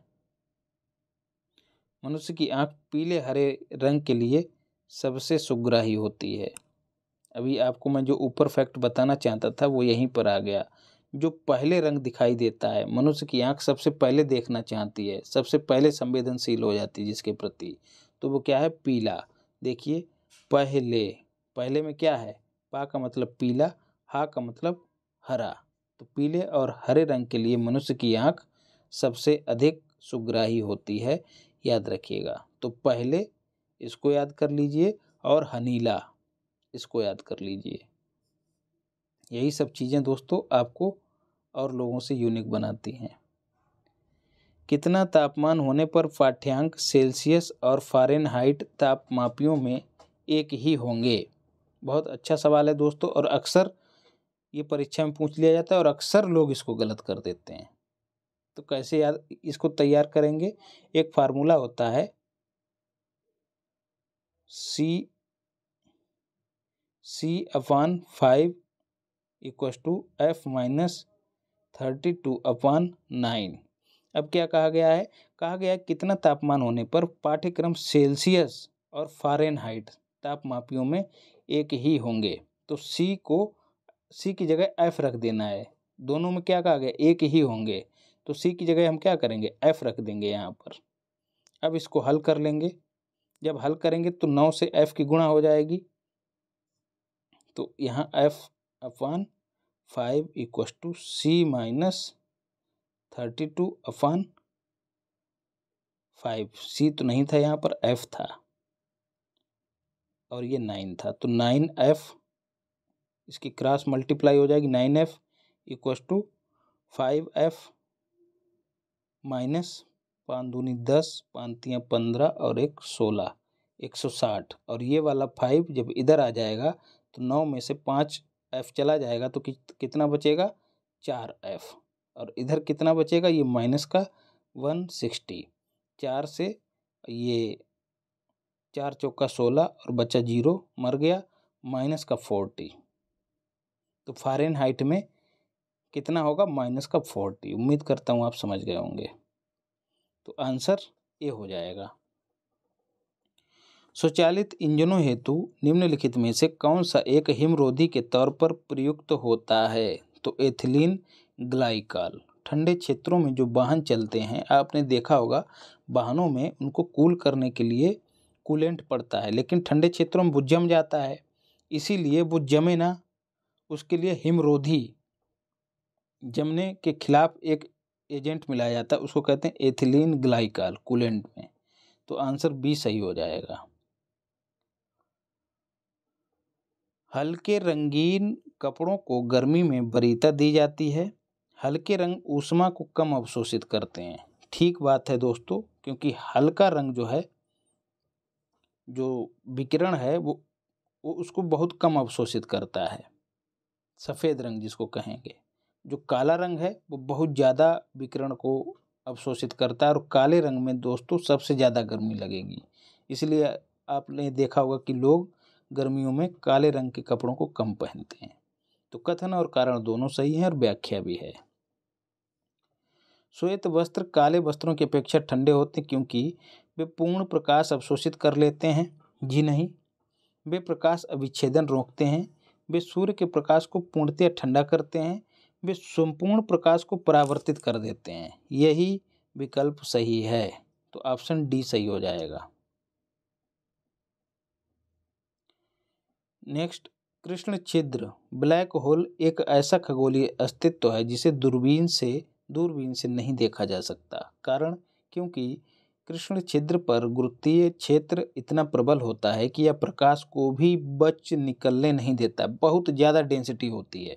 मनुष्य की आँख पीले हरे रंग के लिए सबसे सुग्राही होती है अभी आपको मैं जो ऊपर फैक्ट बताना चाहता था वो यहीं पर आ गया जो पहले रंग दिखाई देता है मनुष्य की आँख सबसे पहले देखना चाहती है सबसे पहले संवेदनशील हो जाती है जिसके प्रति तो वो क्या है पीला देखिए पहले पहले में क्या है पा का मतलब पीला हा का मतलब हरा तो पीले और हरे रंग के लिए मनुष्य की आँख सबसे अधिक सुग्राही होती है याद रखिएगा तो पहले इसको याद कर लीजिए और हनीला इसको याद कर लीजिए यही सब चीज़ें दोस्तों आपको और लोगों से यूनिक बनाती हैं कितना तापमान होने पर पाठ्यांक सेल्सियस और फ़ारेनहाइट तापमापियों में एक ही होंगे बहुत अच्छा सवाल है दोस्तों और अक्सर ये परीक्षा में पूछ लिया जाता है और अक्सर लोग इसको गलत कर देते हैं तो कैसे याद इसको तैयार करेंगे एक फार्मूला होता है C C upon five equal to F minus thirty two upon nine अब क्या कहा गया है कहा गया है कितना तापमान होने पर पाठ्यक्रम सेल्सियस और फारेनहाइट तापमापियों में एक ही होंगे तो सी को सी की जगह एफ रख देना है दोनों में क्या कहा गया एक ही होंगे तो सी की जगह हम क्या करेंगे एफ रख देंगे यहाँ पर अब इसको हल कर लेंगे जब हल करेंगे तो नौ से एफ की गुणा हो जाएगी तो यहाँ F upon five equal to C minus thirty two upon five C तो नहीं था यहाँ पर एफ था और ये नाइन था तो नाइन एफ इसकी क्रॉस मल्टीप्लाई हो जाएगी nine F equals to five F minus पाँच दूनी दस पानतियाँ पंद्रह और एक सोलह एक सौ साठ और ये वाला फाइव जब इधर आ जाएगा तो नौ में से पाँच एफ चला जाएगा तो कितना बचेगा चार एफ और इधर कितना बचेगा ये माइनस का वन सिक्सटी चार से ये चार चौका सोलह और बच्चा जीरो मर गया माइनस का फोर्टी तो फारेन हाइट में कितना होगा माइनस का फोर्टी उम्मीद करता हूँ आप समझ गए होंगे तो आंसर ये हो जाएगा स्वचालित इंजनों हेतु निम्नलिखित में से कौन सा एक हिमरोधी के तौर पर प्रयुक्त होता है तो एथिलीन ग्लाइकॉल ठंडे क्षेत्रों में जो वाहन चलते हैं आपने देखा होगा वाहनों में उनको कूल करने के लिए कूलेंट पड़ता है लेकिन ठंडे क्षेत्रों में वो जम जाता है इसीलिए वो जमे ना उसके लिए हिमरोधी जमने के खिलाफ एक एजेंट मिलाया जाता है उसको कहते हैं एथिलीन ग्लाइकॉल कूलेंट में तो आंसर बी सही हो जाएगा हल्के रंगीन कपड़ों को गर्मी में बरीता दी जाती है हल्के रंग ऊष्मा को कम अवशोषित करते हैं ठीक बात है दोस्तों क्योंकि हल्का रंग जो है जो विकिरण है वो वो उसको बहुत कम अवशोषित करता है सफ़ेद रंग जिसको कहेंगे जो काला रंग है वो बहुत ज़्यादा विकिरण को अवशोषित करता है और काले रंग में दोस्तों सबसे ज़्यादा गर्मी लगेगी इसलिए आपने देखा होगा कि लोग गर्मियों में काले रंग के कपड़ों को कम पहनते हैं तो कथन और कारण दोनों सही हैं और व्याख्या भी है श्वेत वस्त्र काले वस्त्रों की अपेक्षा ठंडे होते हैं क्योंकि वे पूर्ण प्रकाश अवशोषित कर लेते हैं जी नहीं वे प्रकाश अविच्छेदन रोकते हैं वे सूर्य के प्रकाश को पूर्णतया ठंडा करते हैं वे संपूर्ण प्रकाश को परावर्तित कर देते हैं यही विकल्प सही है तो ऑप्शन डी सही हो जाएगा नेक्स्ट कृष्ण छिद्र ब्लैक होल एक ऐसा खगोलीय अस्तित्व है जिसे दूरबीन से दूरबीन से नहीं देखा जा सकता कारण क्योंकि कृष्ण छिद्र पर गुरुत्वीय क्षेत्र इतना प्रबल होता है कि यह प्रकाश को भी बच निकलने नहीं देता बहुत ज़्यादा डेंसिटी होती है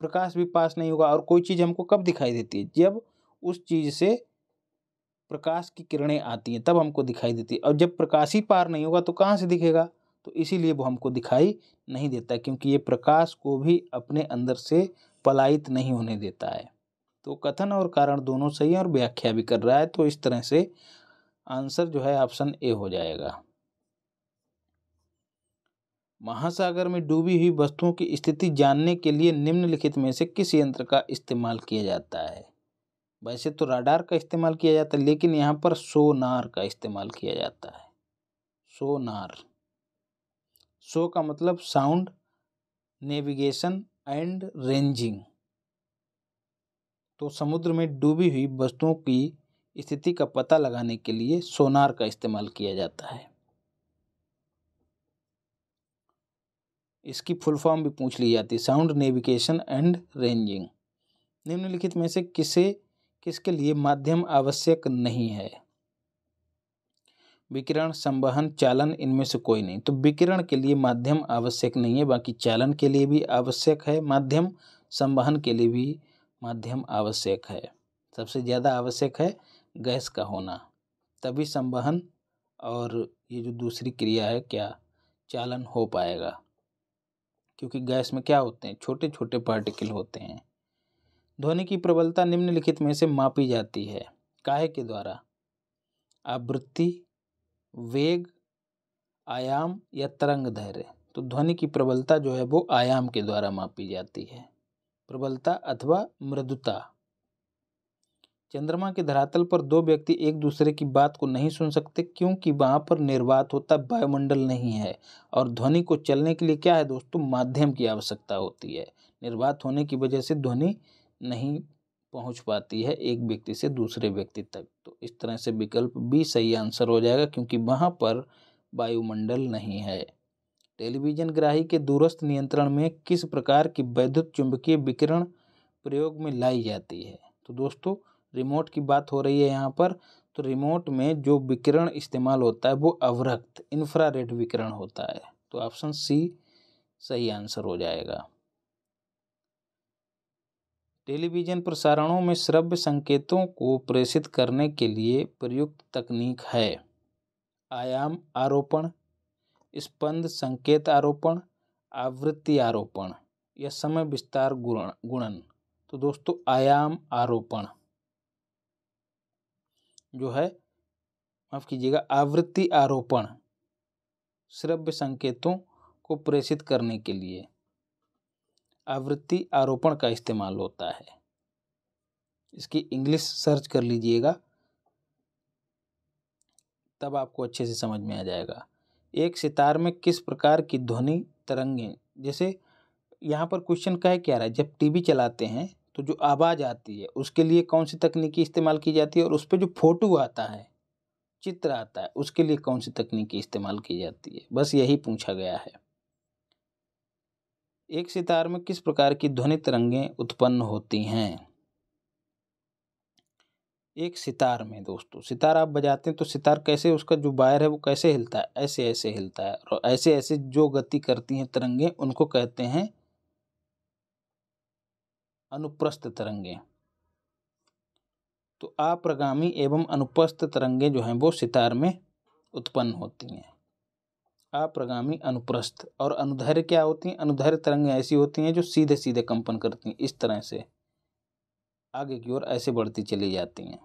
प्रकाश भी पास नहीं होगा और कोई चीज़ हमको कब दिखाई देती है जब उस चीज़ से प्रकाश की किरणें आती हैं तब हमको दिखाई देती है और जब प्रकाश ही पार नहीं होगा तो कहाँ से दिखेगा तो इसीलिए वो हमको दिखाई नहीं देता क्योंकि ये प्रकाश को भी अपने अंदर से पलायित नहीं होने देता है तो कथन और कारण दोनों सही है और व्याख्या भी कर रहा है तो इस तरह से आंसर जो है ऑप्शन ए हो जाएगा महासागर में डूबी हुई वस्तुओं की स्थिति जानने के लिए निम्नलिखित में से किस यंत्र का इस्तेमाल किया जाता है वैसे तो राडार का इस्तेमाल किया जाता है लेकिन यहाँ पर सोनार का इस्तेमाल किया जाता है सोनार सो का मतलब साउंड नेविगेशन एंड रेंजिंग तो समुद्र में डूबी हुई वस्तुओं की स्थिति का पता लगाने के लिए सोनार का इस्तेमाल किया जाता है इसकी फुल फॉर्म भी पूछ ली जाती है साउंड नेविगेशन एंड रेंजिंग निम्नलिखित में से किसे किसके लिए माध्यम आवश्यक नहीं है विकिरण संवहन चालन इनमें से कोई नहीं तो विकिरण के लिए माध्यम आवश्यक नहीं है बाकी चालन के लिए भी आवश्यक है माध्यम संवहन के लिए भी माध्यम आवश्यक है सबसे ज़्यादा आवश्यक है गैस का होना तभी संवहन और ये जो दूसरी क्रिया है क्या चालन हो पाएगा क्योंकि गैस में क्या होते हैं छोटे छोटे पार्टिकल होते हैं ध्वनि की प्रबलता निम्नलिखित में से मापी जाती है काहे के द्वारा आवृत्ति वेग आयाम या तरंग धैर्य तो ध्वनि की प्रबलता जो है वो आयाम के द्वारा मापी जाती है प्रबलता अथवा मृदुता चंद्रमा के धरातल पर दो व्यक्ति एक दूसरे की बात को नहीं सुन सकते क्योंकि वहाँ पर निर्वात होता वायुमंडल नहीं है और ध्वनि को चलने के लिए क्या है दोस्तों माध्यम की आवश्यकता होती है निर्वात होने की वजह से ध्वनि नहीं पहुँच पाती है एक व्यक्ति से दूसरे व्यक्ति तक तो इस तरह से विकल्प बी सही आंसर हो जाएगा क्योंकि वहाँ पर वायुमंडल नहीं है टेलीविजन ग्राही के दूरस्थ नियंत्रण में किस प्रकार की वैद्युत चुंबकीय विकिरण प्रयोग में लाई जाती है तो दोस्तों रिमोट की बात हो रही है यहाँ पर तो रिमोट में जो विकिरण इस्तेमाल होता है वो अवरक्त इन्फ्रारेड विकिरण होता है तो ऑप्शन सी सही आंसर हो जाएगा टेलीविज़न प्रसारणों में श्रव्य संकेतों को प्रेषित करने के लिए प्रयुक्त तकनीक है आयाम आरोपण स्पंद संकेत आरोपण आवृत्ति आरोपण या समय विस्तार गुणन तो दोस्तों आयाम आरोपण जो है माफ़ कीजिएगा आवृत्ति आरोपण श्रव्य संकेतों को प्रेषित करने के लिए आवृत्ति आरोपण का इस्तेमाल होता है इसकी इंग्लिश सर्च कर लीजिएगा तब आपको अच्छे से समझ में आ जाएगा एक सितार में किस प्रकार की ध्वनि तरंगें जैसे यहाँ पर क्वेश्चन कह क्या रहा है जब टीवी चलाते हैं तो जो आवाज़ आती है उसके लिए कौन सी तकनीकी इस्तेमाल की जाती है और उस पर जो फोटो आता है चित्र आता है उसके लिए कौन सी तकनीकी इस्तेमाल की जाती है बस यही पूछा गया है एक सितार में किस प्रकार की ध्वनि तरंगें उत्पन्न होती हैं एक सितार में दोस्तों सितार आप बजाते हैं तो सितार कैसे उसका जो वायर है वो कैसे हिलता है ऐसे ऐसे हिलता है और ऐसे ऐसे जो गति करती हैं तरंगें उनको कहते हैं अनुप्रस्थ तरंगे तो अप्रगामी एवं अनुप्रस्थ तरंगे जो हैं वो सितार में उत्पन्न होती हैं अप्रगामी अनुप्रस्थ और अनुधैर्य क्या होती हैं अनुधैर्य तरंगें ऐसी होती हैं जो सीधे सीधे कंपन करती हैं इस तरह से आगे की ओर ऐसे बढ़ती चली जाती हैं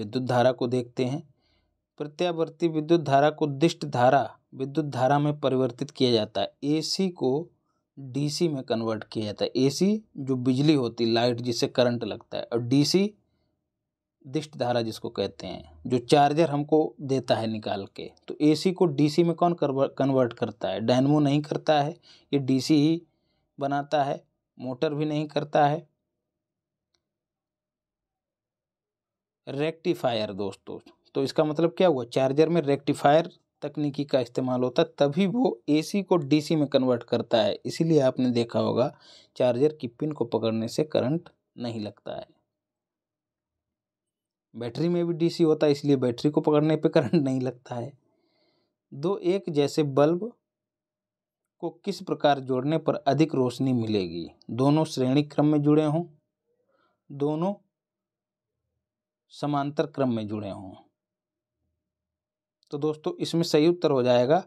विद्युत धारा को देखते हैं प्रत्यावर्ती विद्युत धारा को दिष्ट धारा विद्युत धारा में परिवर्तित किया जाता है एसी को डीसी में कन्वर्ट किया जाता है एसी जो बिजली होती है लाइट जिससे करंट लगता है और डीसी दिष्ट धारा जिसको कहते हैं जो चार्जर हमको देता है निकाल के तो एसी को डीसी में कौन कन्वर्ट करता है डायनमो नहीं करता है ये डीसी ही बनाता है मोटर भी नहीं करता है रेक्टिफायर दोस्तों तो इसका मतलब क्या हुआ चार्जर में रेक्टिफायर तकनीकी का इस्तेमाल होता है तभी वो ए सी को डी सी में कन्वर्ट करता है इसीलिए आपने देखा होगा चार्जर की पिन को पकड़ने से करंट नहीं लगता है बैटरी में भी डीसी होता है इसलिए बैटरी को पकड़ने पे करंट नहीं लगता है दो एक जैसे बल्ब को किस प्रकार जोड़ने पर अधिक रोशनी मिलेगी दोनों श्रेणी क्रम में जुड़े हों दोनों समांतर क्रम में जुड़े हों तो दोस्तों इसमें सही उत्तर हो जाएगा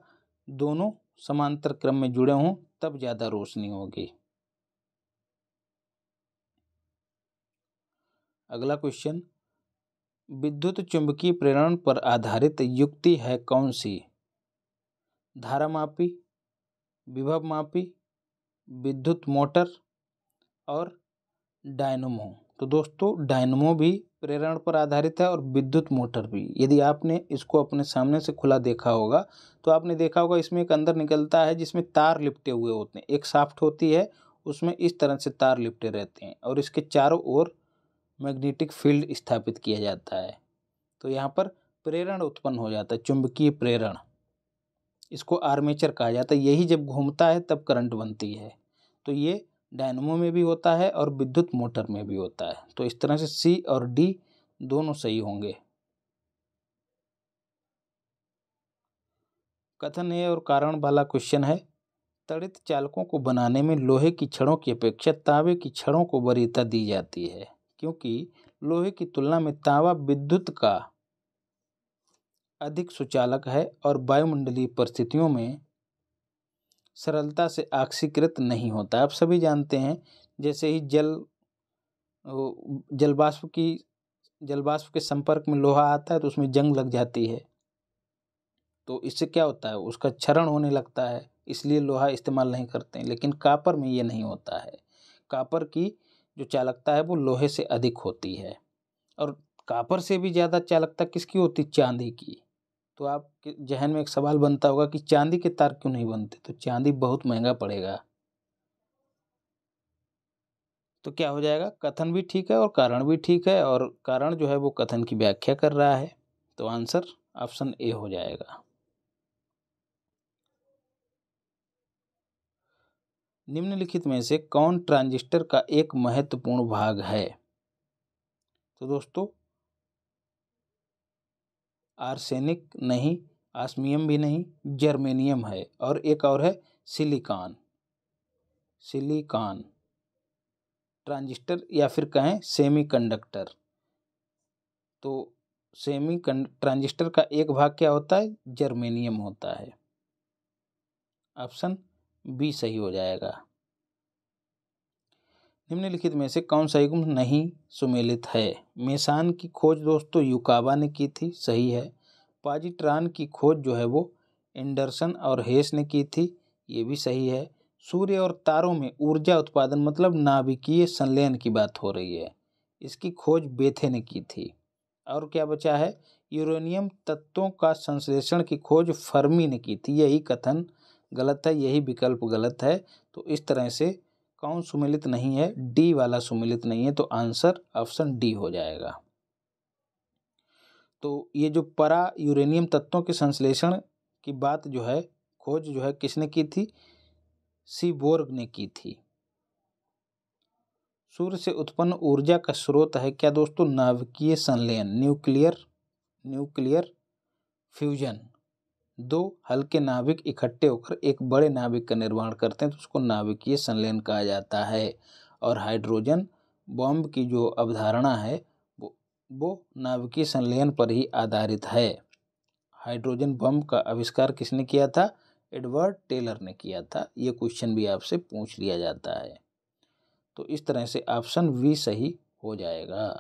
दोनों समांतर क्रम में जुड़े हों तब ज़्यादा रोशनी होगी अगला क्वेश्चन विद्युत चुंबकीय प्रेरण पर आधारित युक्ति है कौन सी धारा मापी विभव मापी विद्युत मोटर और डायनोमो तो दोस्तों डायनमो भी प्रेरण पर आधारित है और विद्युत मोटर भी यदि आपने इसको अपने सामने से खुला देखा होगा तो आपने देखा होगा इसमें एक अंदर निकलता है जिसमें तार लिपटे हुए होते हैं एक साफ्ट होती है उसमें इस तरह से तार लिपटे रहते हैं और इसके चारों ओर मैग्नेटिक फील्ड स्थापित किया जाता है तो यहाँ पर प्रेरण उत्पन्न हो जाता है चुंबकीय प्रेरण इसको आर्मेचर कहा जाता है यही जब घूमता है तब करंट बनती है तो ये डायनमो में भी होता है और विद्युत मोटर में भी होता है तो इस तरह से सी और डी दोनों सही होंगे कथन है और कारण वाला क्वेश्चन है तड़ित चालकों को बनाने में लोहे की छड़ों की अपेक्षा तांबे की छड़ों को वरीयता दी जाती है क्योंकि लोहे की तुलना में तांबा विद्युत का अधिक सुचालक है और वायुमंडलीय परिस्थितियों में सरलता से आक्सीकृत नहीं होता आप सभी जानते हैं जैसे ही जल जलवाष्प की जलवाष्प के संपर्क में लोहा आता है तो उसमें जंग लग जाती है तो इससे क्या होता है उसका क्षरण होने लगता है इसलिए लोहा इस्तेमाल नहीं करते हैं लेकिन कापर में ये नहीं होता है कापर की जो चालकता है वो लोहे से अधिक होती है और कापर से भी ज़्यादा चालकता किसकी होती चांदी की तो आपके जहन में एक सवाल बनता होगा कि चांदी के तार क्यों नहीं बनते तो चांदी बहुत महंगा पड़ेगा तो क्या हो जाएगा कथन भी ठीक है और कारण भी ठीक है और कारण जो है वो कथन की व्याख्या कर रहा है तो आंसर ऑप्शन ए हो जाएगा निम्नलिखित में से कौन ट्रांजिस्टर का एक महत्वपूर्ण भाग है तो दोस्तों आर्सेनिक नहीं आसमियम भी नहीं जर्मेनियम है और एक और है सिलिकॉन सिलिकॉन ट्रांजिस्टर या फिर कहें सेमीकंडक्टर तो सेमी ट्रांजिस्टर का एक भाग क्या होता है जर्मेनियम होता है ऑप्शन बी सही हो जाएगा निम्नलिखित में से कौन सा युग्म नहीं सुमेलित है मेसान की खोज दोस्तों युकाबा ने की थी सही है पाजिट्रान की खोज जो है वो एंडरसन और हेस ने की थी ये भी सही है सूर्य और तारों में ऊर्जा उत्पादन मतलब नाभिकीय संलयन की बात हो रही है इसकी खोज बेथे ने की थी और क्या बचा है यूरेनियम तत्वों का संश्लेषण की खोज फर्मी ने की थी यही कथन गलत है यही विकल्प गलत है तो इस तरह से कौन सुमिलित नहीं है डी वाला सुमिलित नहीं है तो आंसर ऑप्शन डी हो जाएगा तो ये जो परा यूरेनियम तत्वों के संश्लेषण की बात जो है खोज जो है किसने की थी सी बोर्ग ने की थी सूर्य से उत्पन्न ऊर्जा का स्रोत है क्या दोस्तों नाभिकीय संलयन न्यूक्लियर न्यूक्लियर फ्यूजन दो हल्के नाभिक इकट्ठे होकर एक बड़े नाभिक का निर्माण करते हैं तो उसको नाभिकीय संलयन कहा जाता है और हाइड्रोजन बॉम्ब की जो अवधारणा है वो वो नाभिकीय संलयन पर ही आधारित है हाइड्रोजन बॉम्ब का आविष्कार किसने किया था एडवर्ड टेलर ने किया था ये क्वेश्चन भी आपसे पूछ लिया जाता है तो इस तरह से ऑप्शन वी सही हो जाएगा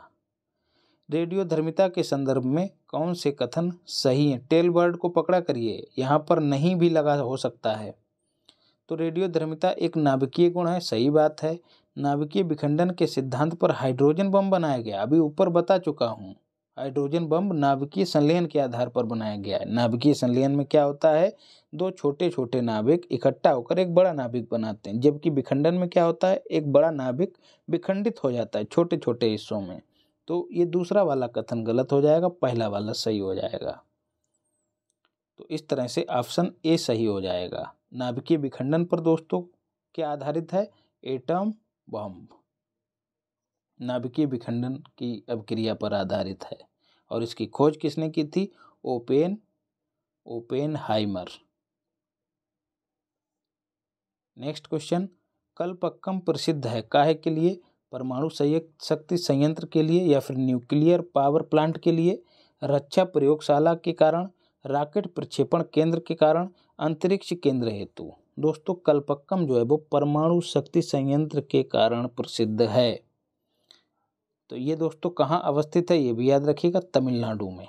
रेडियो धर्मिता के संदर्भ में कौन से कथन सही हैं टेल वर्ड को पकड़ा करिए यहाँ पर नहीं भी लगा हो सकता है तो रेडियोधर्मिता एक नाभिकीय गुण है सही बात है नाभिकीय विखंडन के सिद्धांत पर हाइड्रोजन बम बनाया गया अभी ऊपर बता चुका हूँ हाइड्रोजन बम नाभिकीय संलयन के आधार पर बनाया गया है नाभिकीय संलयन में क्या होता है दो छोटे छोटे नाभिक इकट्ठा होकर एक बड़ा नाभिक बनाते हैं जबकि विखंडन में क्या होता है एक बड़ा नाभिक विखंडित हो जाता है छोटे छोटे हिस्सों में तो ये दूसरा वाला कथन गलत हो जाएगा पहला वाला सही हो जाएगा तो इस तरह से ऑप्शन ए सही हो जाएगा नाभिकीय विखंडन पर दोस्तों क्या आधारित है एटम बम नाभिकीय विखंडन की अभिक्रिया पर आधारित है और इसकी खोज किसने की थी open Oppenheimer next question Kalpakkam प्रसिद्ध है काहे के लिए परमाणु शक्ति संयंत्र के लिए या फिर न्यूक्लियर पावर प्लांट के लिए रक्षा प्रयोगशाला के कारण रॉकेट प्रक्षेपण केंद्र के कारण अंतरिक्ष केंद्र हेतु दोस्तों कल्पक्कम जो है वो परमाणु शक्ति संयंत्र के कारण प्रसिद्ध है तो ये दोस्तों कहाँ अवस्थित है ये भी याद रखिएगा तमिलनाडु में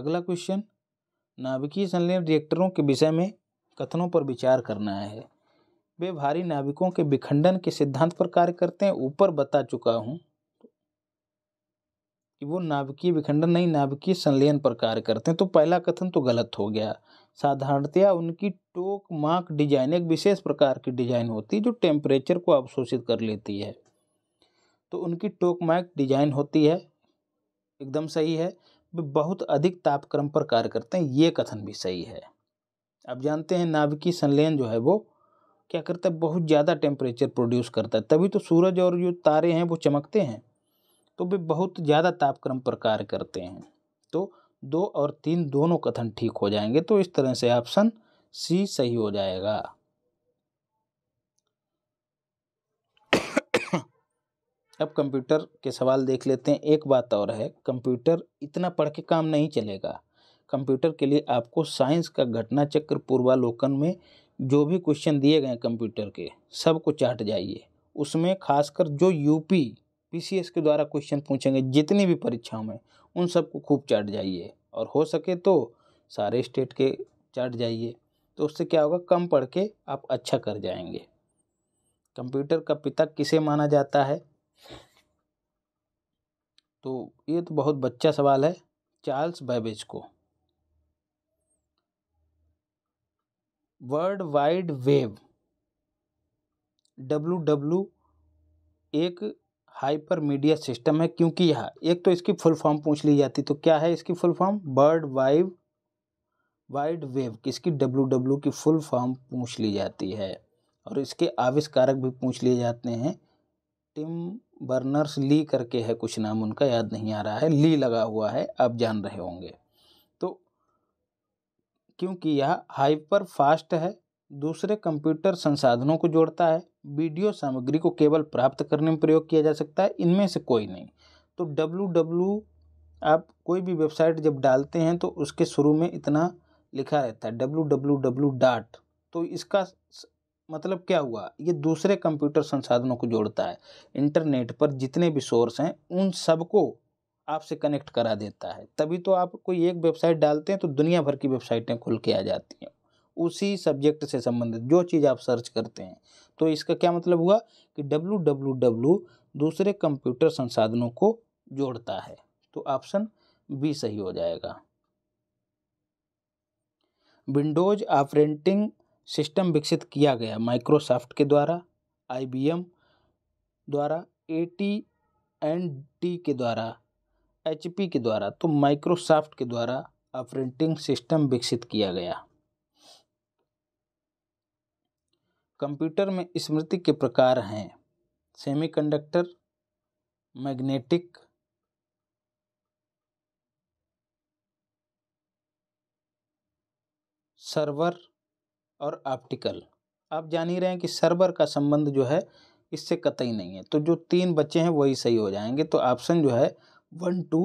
अगला क्वेश्चन नाभिकीय संलयन रिएक्टरों के विषय में कथनों पर विचार करना है वे भारी नाविकों के विखंडन के सिद्धांत पर कार्य करते हैं ऊपर बता चुका हूँ कि वो नाभिकीय विखंडन नहीं नाभिकीय संलयन पर कार्य करते हैं तो पहला कथन तो गलत हो गया साधारणतया उनकी टोक मार्क डिजाइन एक विशेष प्रकार की डिजाइन होती है जो टेम्परेचर को अवशोषित कर लेती है तो उनकी टोक मार्क डिजाइन होती है एकदम सही है वे बहुत अधिक तापक्रम पर कार्य करते हैं ये कथन भी सही है अब जानते हैं नाभिकीय संलयन जो है वो क्या करता है बहुत ज़्यादा टेम्परेचर प्रोड्यूस करता है तभी तो सूरज और जो तारे हैं वो चमकते हैं तो वे बहुत ज़्यादा तापक्रम पर कार्य करते हैं तो दो और तीन दोनों कथन ठीक हो जाएंगे तो इस तरह से ऑप्शन सी सही हो जाएगा अब कंप्यूटर के सवाल देख लेते हैं एक बात और है कंप्यूटर इतना पढ़ के काम नहीं चलेगा कंप्यूटर के लिए आपको साइंस का घटना चक्र पूर्वालोकन में जो भी क्वेश्चन दिए गए कंप्यूटर के सब को चाट जाइए उसमें खासकर जो यूपी पीसीएस के द्वारा क्वेश्चन पूछेंगे जितनी भी परीक्षाओं में उन सब को खूब चाट जाइए और हो सके तो सारे स्टेट के चाट जाइए तो उससे क्या होगा कम पढ़ के आप अच्छा कर जाएंगे कंप्यूटर का पिता किसे माना जाता है तो ये तो बहुत बच्चा सवाल है चार्ल्स बैबेज को world wide web W W एक हाइपर मीडिया सिस्टम है क्योंकि यह एक तो इसकी फुल फॉर्म पूछ ली जाती तो क्या है इसकी फुल फॉर्म वर्ल्ड वाइव वाइड वेब किसकी डब्लू डब्लू की फुल फॉर्म पूछ ली जाती है और इसके आविष्कारक भी पूछ लिए जाते हैं टिम बर्नर्स ली करके है कुछ नाम उनका याद नहीं आ रहा है ली लगा हुआ है आप जान रहे होंगे क्योंकि यह हाइपर फास्ट है दूसरे कंप्यूटर संसाधनों को जोड़ता है वीडियो सामग्री को केवल प्राप्त करने में प्रयोग किया जा सकता है इनमें से कोई नहीं तो डब्लू डब्लू आप कोई भी वेबसाइट जब डालते हैं तो उसके शुरू में इतना लिखा रहता है डब्लू डब्लू डब्लू डॉट तो इसका मतलब क्या हुआ ये दूसरे कंप्यूटर संसाधनों को जोड़ता है इंटरनेट पर जितने भी सोर्स हैं उन सबको आपसे कनेक्ट करा देता है तभी तो आप कोई एक वेबसाइट डालते हैं तो दुनिया भर की वेबसाइटें खुल के आ जाती हैं उसी सब्जेक्ट से संबंधित जो चीज़ आप सर्च करते हैं तो इसका क्या मतलब हुआ कि डब्लू डब्लू डब्लू दूसरे कंप्यूटर संसाधनों को जोड़ता है तो ऑप्शन बी सही हो जाएगा विंडोज ऑपरेटिंग सिस्टम विकसित किया गया माइक्रोसॉफ्ट के द्वारा आईबीएम द्वारा ए टी एंड टी के द्वारा एच के द्वारा तो माइक्रोसॉफ्ट के द्वारा ऑपरेटिंग सिस्टम विकसित किया गया कंप्यूटर में स्मृति के प्रकार हैं सेमीकंडक्टर मैग्नेटिक सर्वर और ऑप्टिकल आप जान ही रहे हैं कि सर्वर का संबंध जो है इससे कतई नहीं है तो जो तीन बच्चे हैं वही सही हो जाएंगे तो ऑप्शन जो है वन टू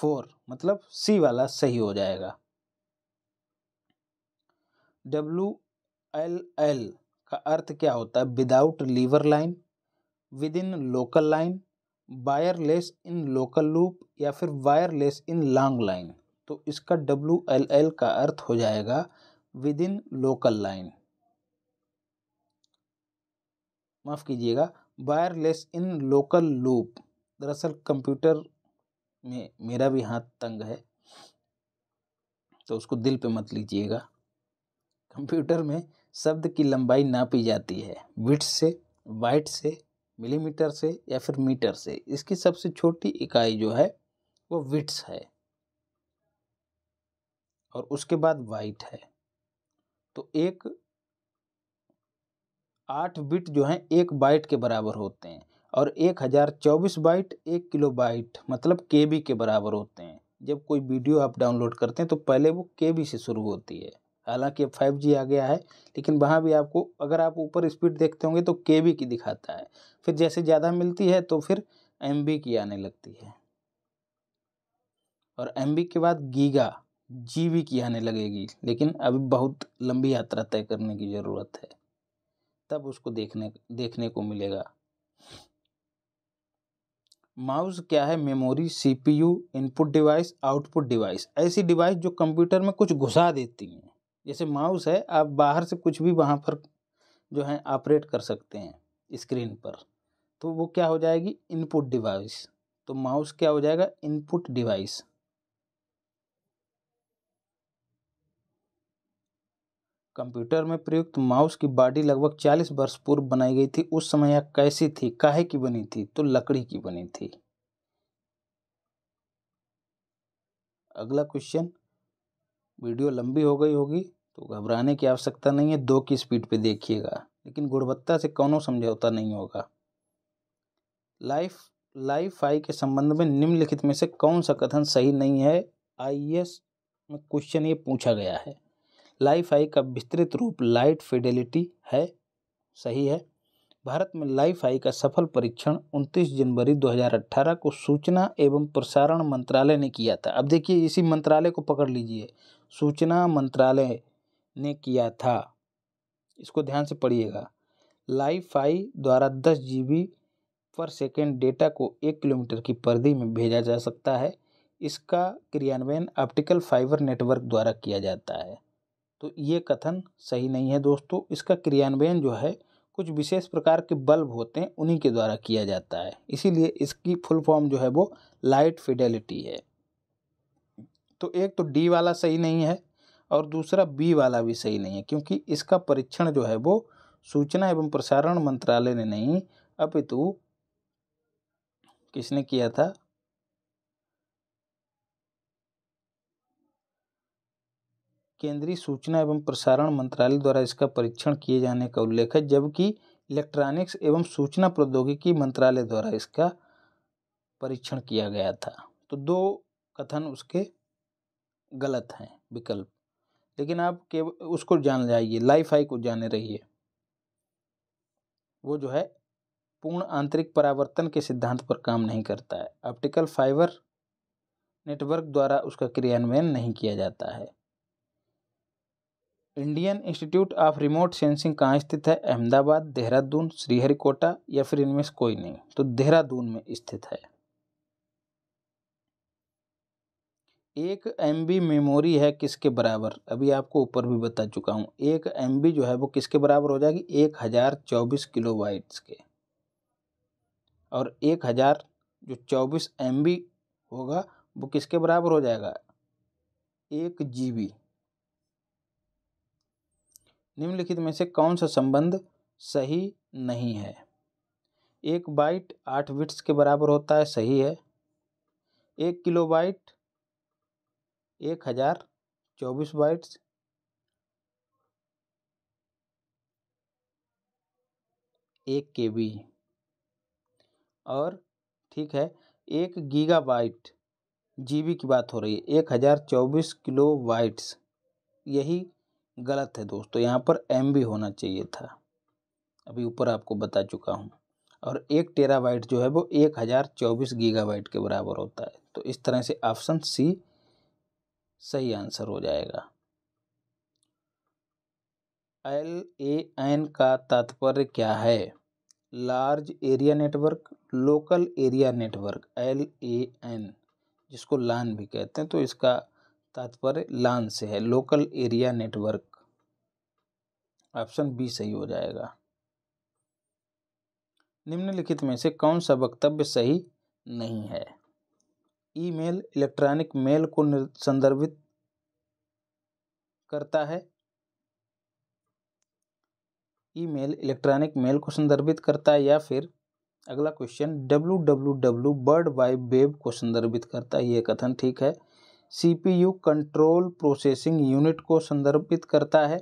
फोर मतलब सी वाला सही हो जाएगा डब्ल्यू एल एल का अर्थ क्या होता है without lever line with in local line wireless in local loop या फिर वायरलेस इन लॉन्ग लाइन तो इसका डब्ल्यू एल एल का अर्थ हो जाएगा विद इन लोकल लाइन माफ़ कीजिएगा वायरलेस इन लोकल लूप दरअसल कंप्यूटर में मेरा भी हाथ तंग है तो उसको दिल पे मत लीजिएगा कंप्यूटर में शब्द की लंबाई नापी जाती है विट्स से वाइट से मिलीमीटर से या फिर मीटर से इसकी सबसे छोटी इकाई जो है वो विट्स है और उसके बाद वाइट है तो एक आठ बिट जो हैं एक बाइट के बराबर होते हैं और एक हज़ार चौबीस बाइट एक किलो बाइट मतलब के बी के बराबर होते हैं जब कोई वीडियो आप डाउनलोड करते हैं तो पहले वो के बी से शुरू होती है हालांकि अब फाइव जी आ गया है लेकिन वहाँ भी आपको अगर आप ऊपर स्पीड देखते होंगे तो के बी की दिखाता है फिर जैसे ज़्यादा मिलती है तो फिर एम बी की आने लगती है और एम बी के बाद गीगा जी बी की आने लगेगी लेकिन अभी बहुत लंबी यात्रा तय करने की ज़रूरत है तब उसको देखने देखने को मिलेगा माउस क्या है memory CPU input device output device ऐसी डिवाइस जो कंप्यूटर में कुछ घुसा देती हैं जैसे माउस है आप बाहर से कुछ भी वहाँ पर जो है ऑपरेट कर सकते हैं स्क्रीन पर तो वो क्या हो जाएगी इनपुट डिवाइस तो माउस क्या हो जाएगा इनपुट डिवाइस कंप्यूटर में प्रयुक्त माउस की बॉडी लगभग चालीस वर्ष पूर्व बनाई गई थी उस समय यह कैसी थी काहे की बनी थी तो लकड़ी की बनी थी अगला क्वेश्चन वीडियो लंबी हो गई होगी तो घबराने की आवश्यकता नहीं है दो की स्पीड पे देखिएगा लेकिन गुणवत्ता से कौनों समझौता नहीं होगा लाइफ लाइफ आई के संबंध में निम्नलिखित में से कौन सा कथन सही नहीं है आई में क्वेश्चन ये पूछा गया है आई का विस्तृत रूप लाइट फिडेलिटी है सही है भारत में लाईफाई का सफल परीक्षण 29 जनवरी 2018 को सूचना एवं प्रसारण मंत्रालय ने किया था अब देखिए इसी मंत्रालय को पकड़ लीजिए सूचना मंत्रालय ने किया था इसको ध्यान से पढ़िएगा लाईफाई द्वारा दस जी पर सेकेंड डेटा को एक किलोमीटर की परिधि में भेजा जा सकता है इसका क्रियान्वयन ऑप्टिकल फाइबर नेटवर्क द्वारा किया जाता है तो ये कथन सही नहीं है दोस्तों इसका क्रियान्वयन जो है कुछ विशेष प्रकार के बल्ब होते हैं उन्हीं के द्वारा किया जाता है इसीलिए इसकी फुल फॉर्म जो है वो लाइट फिडेलिटी है तो एक तो डी वाला सही नहीं है और दूसरा बी वाला भी सही नहीं है क्योंकि इसका परीक्षण जो है वो सूचना एवं प्रसारण मंत्रालय ने नहीं अपितु किसने किया था केंद्रीय सूचना एवं प्रसारण मंत्रालय द्वारा इसका परीक्षण किए जाने का उल्लेख है जबकि इलेक्ट्रॉनिक्स एवं सूचना प्रौद्योगिकी मंत्रालय द्वारा इसका परीक्षण किया गया था तो दो कथन उसके गलत हैं विकल्प लेकिन आप केवल उसको जान जाइए लाइफ आई को जाने रहिए वो जो है पूर्ण आंतरिक परावर्तन के सिद्धांत पर काम नहीं करता है ऑप्टिकल फाइबर नेटवर्क द्वारा उसका क्रियान्वयन नहीं किया जाता है Indian Institute of Remote Sensing कहाँ स्थित है अहमदाबाद देहरादून श्रीहरिकोटा या फिर इनमें से कोई नहीं तो देहरादून में स्थित है एक एम बी मेमोरी है किसके बराबर अभी आपको ऊपर भी बता चुका हूँ एक एम बी जो है वो किसके बराबर हो जाएगी एक हज़ार चौबीस किलो वाइट्स के और एक हज़ार जो चौबीस एम बी होगा वो किसके बराबर हो जाएगा एक जी बी निम्नलिखित में से कौन सा संबंध सही नहीं है एक बाइट आठ बिट्स के बराबर होता है सही है एक किलो बाइट एक हज़ार चौबीस बाइट्स एक के बी और ठीक है एक गीगा बाइट जी की बात हो रही है एक हज़ार चौबीस किलो वाइट्स यही गलत है दोस्तों तो यहाँ पर एम भी होना चाहिए था अभी ऊपर आपको बता चुका हूँ और एक टेराबाइट जो है वो एक हज़ार चौबीस गीगाबाइट के बराबर होता है तो इस तरह से ऑप्शन सी सही आंसर हो जाएगा एल ए एन का तात्पर्य क्या है large area network local area network L A N जिसको लान भी कहते हैं तो इसका तात्पर्य लान से है local area network option B सही हो जाएगा निम्नलिखित में से कौन सा वक्तव्य सही नहीं है ईमेल इलेक्ट्रॉनिक मेल को संदर्भित करता है ईमेल इलेक्ट्रॉनिक मेल को संदर्भित करता है या फिर अगला question W W W world wide web को संदर्भित करता है ये कथन ठीक है सीपीयू कंट्रोल प्रोसेसिंग यूनिट को संदर्भित करता है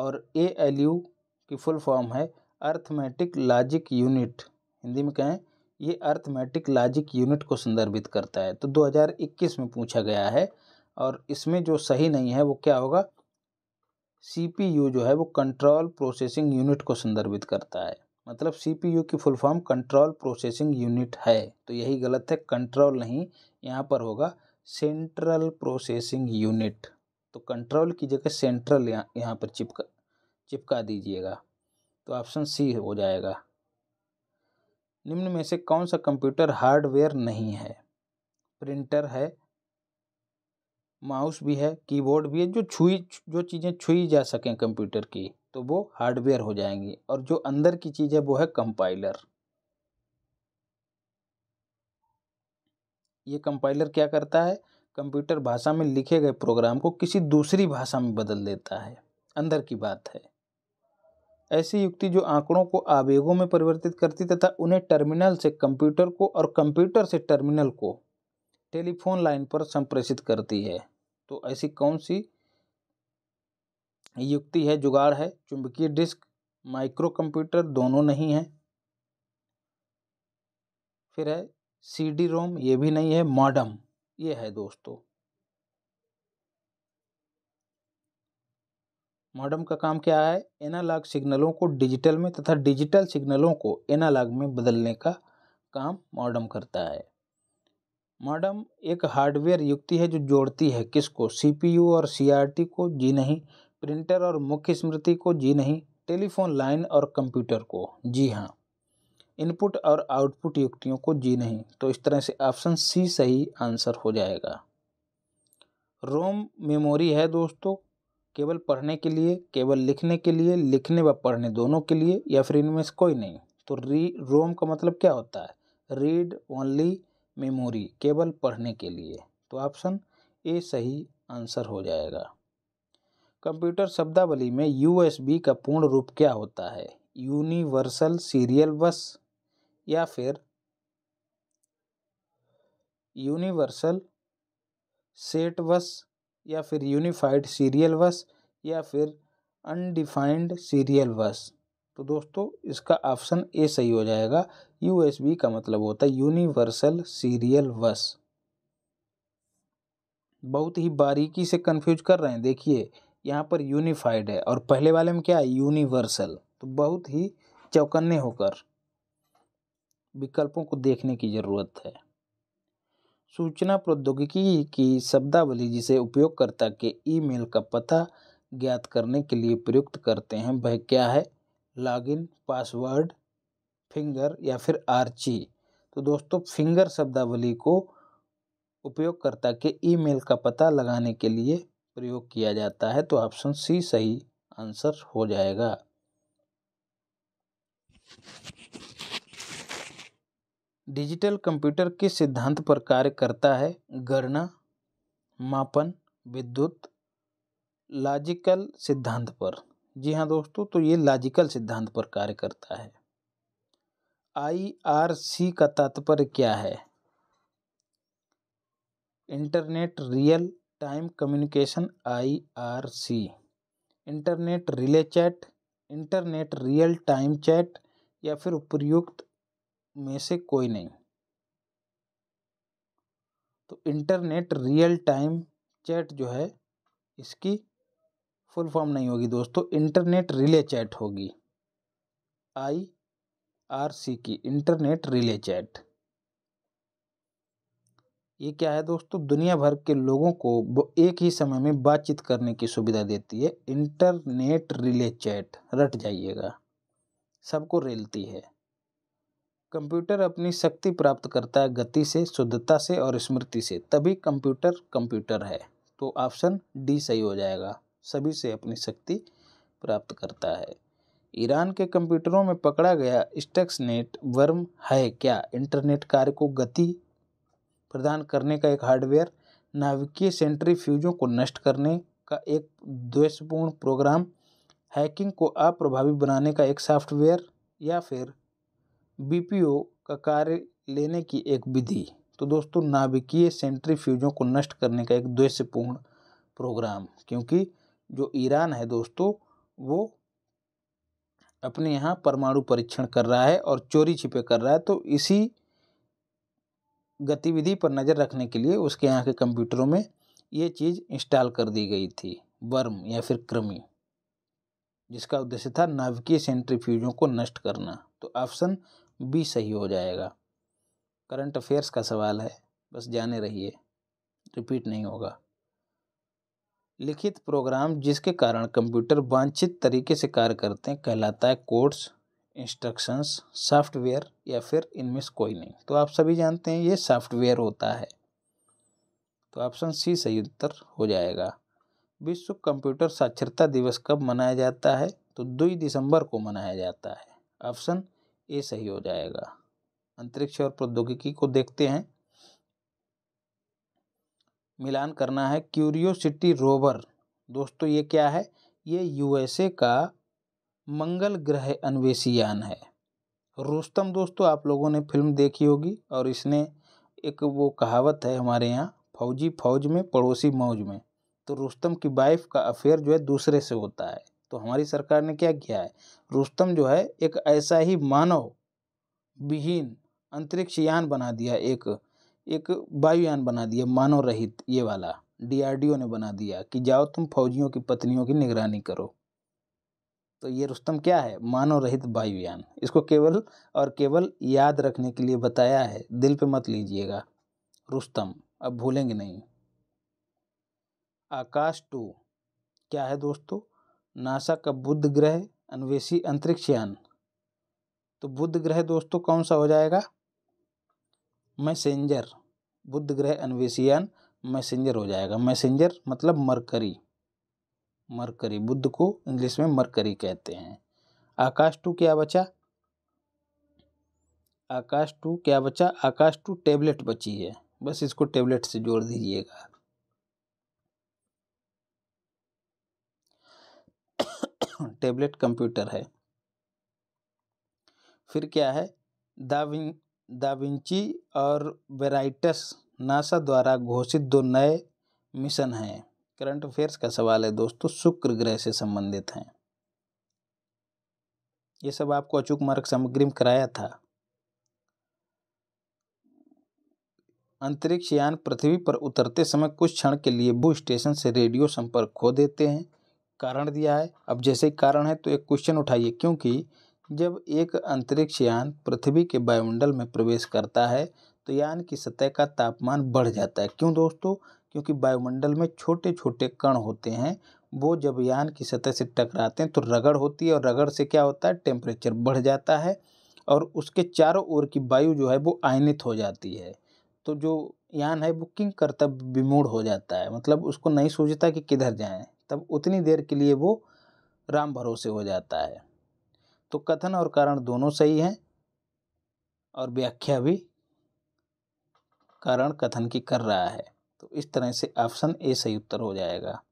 और ए एल यू की फुल फॉर्म है अर्थमेटिक लॉजिक यूनिट हिंदी में कहें ये अर्थमेटिक लॉजिक यूनिट को संदर्भित करता है तो 2021 में पूछा गया है और इसमें जो सही नहीं है वो क्या होगा सी पी यू जो है वो कंट्रोल प्रोसेसिंग यूनिट को संदर्भित करता है मतलब सीपीयू की full form control processing unit है तो यही गलत है कंट्रोल नहीं यहाँ पर होगा सेंट्रल प्रोसेसिंग यूनिट तो कंट्रोल की जगह सेंट्रल यहाँ यहाँ पर चिपका चिपका दीजिएगा तो ऑप्शन सी हो जाएगा निम्न में से कौन सा कंप्यूटर हार्डवेयर नहीं है प्रिंटर है माउस भी है कीबोर्ड भी है जो छुई जो चीज़ें छुई जा सकें कंप्यूटर की तो वो हार्डवेयर हो जाएंगी और जो अंदर की चीज़ है वो है कंपाइलर ये कंपाइलर क्या करता है कंप्यूटर भाषा में लिखे गए प्रोग्राम को किसी दूसरी भाषा में बदल देता है अंदर की बात है ऐसी युक्ति जो आंकड़ों को आवेगों में परिवर्तित करती तथा उन्हें टर्मिनल से कंप्यूटर को और कंप्यूटर से टर्मिनल को टेलीफोन लाइन पर संप्रेषित करती है तो ऐसी कौन सी युक्ति है जुगाड़ है चुंबकीय डिस्क माइक्रो कंप्यूटर दोनों नहीं है फिर है सी डी रोम ये भी नहीं है मॉडम ये है दोस्तों मॉडम का काम क्या है एनालॉग सिग्नलों को डिजिटल में तथा डिजिटल सिग्नलों को एनालॉग में बदलने का काम मॉडम करता है मॉडम एक हार्डवेयर युक्ति है जो जोड़ती है किसको सीपीयू और सीआरटी को जी नहीं प्रिंटर और मुख्य स्मृति को जी नहीं टेलीफोन लाइन और कंप्यूटर को जी हाँ इनपुट और आउटपुट युक्तियों को जी नहीं तो इस तरह से ऑप्शन सी सही आंसर हो जाएगा रोम मेमोरी है दोस्तों केवल पढ़ने के लिए केवल लिखने के लिए लिखने व पढ़ने दोनों के लिए या फिर इनमें से कोई नहीं तो री रोम का मतलब क्या होता है रीड ओनली मेमोरी केवल पढ़ने के लिए तो ऑप्शन ए सही आंसर हो जाएगा कंप्यूटर शब्दावली में यूएसबी का पूर्ण रूप क्या होता है यूनिवर्सल सीरियल बस या फिर यूनिवर्सल सेट बस या फिर यूनिफाइड सीरियल बस या फिर अनडिफाइंड सीरियल बस तो दोस्तों इसका ऑप्शन ए सही हो जाएगा यूएसबी का मतलब होता है यूनिवर्सल सीरियल बस बहुत ही बारीकी से कंफ्यूज कर रहे हैं देखिए यहाँ पर यूनिफाइड है और पहले वाले में क्या है यूनिवर्सल तो बहुत ही चौकन्ने होकर विकल्पों को देखने की ज़रूरत है सूचना प्रौद्योगिकी की शब्दावली जिसे उपयोगकर्ता के ईमेल का पता ज्ञात करने के लिए प्रयुक्त करते हैं वह क्या है लॉगिन पासवर्ड फिंगर या फिर आर्ची तो दोस्तों फिंगर शब्दावली को उपयोगकर्ता के ईमेल का पता लगाने के लिए प्रयोग किया जाता है तो ऑप्शन सी सही आंसर हो जाएगा डिजिटल कंप्यूटर किस सिद्धांत पर कार्य करता है गणना मापन विद्युत लॉजिकल सिद्धांत पर जी हाँ दोस्तों तो ये लॉजिकल सिद्धांत पर कार्य करता है आईआरसी का तात्पर्य क्या है internet real time communication I R C internet relay chat internet real time chat या फिर उपयुक्त में से कोई नहीं तो इंटरनेट रियल टाइम चैट जो है इसकी फुल फॉर्म नहीं होगी दोस्तों इंटरनेट रिले चैट होगी आई आर सी की इंटरनेट रिले चैट ये क्या है दोस्तों दुनिया भर के लोगों को एक ही समय में बातचीत करने की सुविधा देती है इंटरनेट रिले चैट रट जाइएगा सबको रेलती है कंप्यूटर अपनी शक्ति प्राप्त करता है गति से शुद्धता से और स्मृति से तभी कंप्यूटर कंप्यूटर है तो ऑप्शन डी सही हो जाएगा सभी से अपनी शक्ति प्राप्त करता है ईरान के कंप्यूटरों में पकड़ा गया स्टक्सनेट वर्म है क्या इंटरनेट कार्य को गति प्रदान करने का एक हार्डवेयर नाविकीय सेंट्री फ्यूजों को नष्ट करने का एक द्वेषपूर्ण प्रोग्राम हैकिंग को अप्रभावी बनाने का एक सॉफ्टवेयर या फिर बीपीओ का कार्य लेने की एक विधि तो दोस्तों नाभिकीय फ्यूजों को नष्ट करने का एक द्वेषपूर्ण प्रोग्राम क्योंकि जो ईरान है दोस्तों वो अपने यहाँ परमाणु परीक्षण कर रहा है और चोरी छिपे कर रहा है तो इसी गतिविधि पर नज़र रखने के लिए उसके यहाँ के कंप्यूटरों में ये चीज़ इंस्टॉल कर दी गई थी वर्म या फिर क्रमी जिसका उद्देश्य था नाभिकीय सेंट्रीफ्यूजों को नष्ट करना तो ऑप्शन बी सही हो जाएगा करंट अफेयर्स का सवाल है बस जाने रहिए रिपीट नहीं होगा लिखित प्रोग्राम जिसके कारण कंप्यूटर वांछित तरीके से कार्य करते हैं कहलाता है कोड्स इंस्ट्रक्शंस सॉफ्टवेयर या फिर इनमें से कोई नहीं तो आप सभी जानते हैं ये सॉफ्टवेयर होता है तो ऑप्शन सी सही उत्तर हो जाएगा विश्व कंप्यूटर साक्षरता दिवस कब मनाया जाता है तो दो दिसंबर को मनाया जाता है ऑप्शन ए सही हो जाएगा अंतरिक्ष और प्रौद्योगिकी को देखते हैं मिलान करना है क्यूरियोसिटी रोवर दोस्तों ये क्या है ये यूएसए का मंगल ग्रह अन्वेषी यान है रोस्तम दोस्तों आप लोगों ने फिल्म देखी होगी और इसने एक वो कहावत है हमारे यहाँ फौजी फौज में पड़ोसी मौज में तो रोस्तम की वाइफ का अफेयर जो है दूसरे से होता है तो हमारी सरकार ने क्या किया है रोस्तम जो है एक ऐसा ही मानव विहीन अंतरिक्ष यान बना दिया एक एक वायुयान बना दिया मानव रहित ये वाला डीआरडीओ ने बना दिया कि जाओ तुम फौजियों की पत्नियों की निगरानी करो तो ये रुस्तम क्या है मानव रहित वायुयान इसको केवल और केवल याद रखने के लिए बताया है दिल पे मत लीजिएगा रुस्तम अब भूलेंगे नहीं आकाश टू क्या है दोस्तों नासा का बुध ग्रह अन्वेषी अंतरिक्ष यान तो बुध ग्रह दोस्तों कौन सा हो जाएगा मैसेंजर बुध ग्रह अन्वेषी यान मैसेंजर हो जाएगा मैसेंजर मतलब मरकरी मरकरी बुद्ध को इंग्लिश में मरकरी कहते हैं आकाश टू क्या बचा आकाश टू क्या बचा आकाश टू टेबलेट बची है बस इसको टेबलेट से जोड़ दीजिएगा टेबलेट कंप्यूटर है फिर क्या है दाविन दाविंची और वेराइटस नासा द्वारा घोषित दो नए मिशन हैं करंट अफेयर्स का सवाल है दोस्तों शुक्र ग्रह से संबंधित हैं ये सब आपको अचूक मार्ग सामग्री में कराया था अंतरिक्ष यान पृथ्वी पर उतरते समय कुछ क्षण के लिए भू स्टेशन से रेडियो संपर्क खो देते हैं कारण दिया है अब जैसे कारण है तो एक क्वेश्चन उठाइए क्योंकि जब एक अंतरिक्ष यान पृथ्वी के वायुमंडल में प्रवेश करता है तो यान की सतह का तापमान बढ़ जाता है क्यों दोस्तों क्योंकि वायुमंडल में छोटे छोटे कण होते हैं वो जब यान की सतह से टकराते हैं तो रगड़ होती है और रगड़ से क्या होता है टेम्परेचर बढ़ जाता है और उसके चारों ओर की वायु जो है वो आयनित हो जाती है तो जो यान है वो किंग कर्तव्य विमूढ़ हो जाता है मतलब उसको नहीं सोचता कि किधर जाएं तब उतनी देर के लिए वो राम भरोसे हो जाता है तो कथन और कारण दोनों सही हैं और व्याख्या भी कारण कथन की कर रहा है तो इस तरह से ऑप्शन ए सही उत्तर हो जाएगा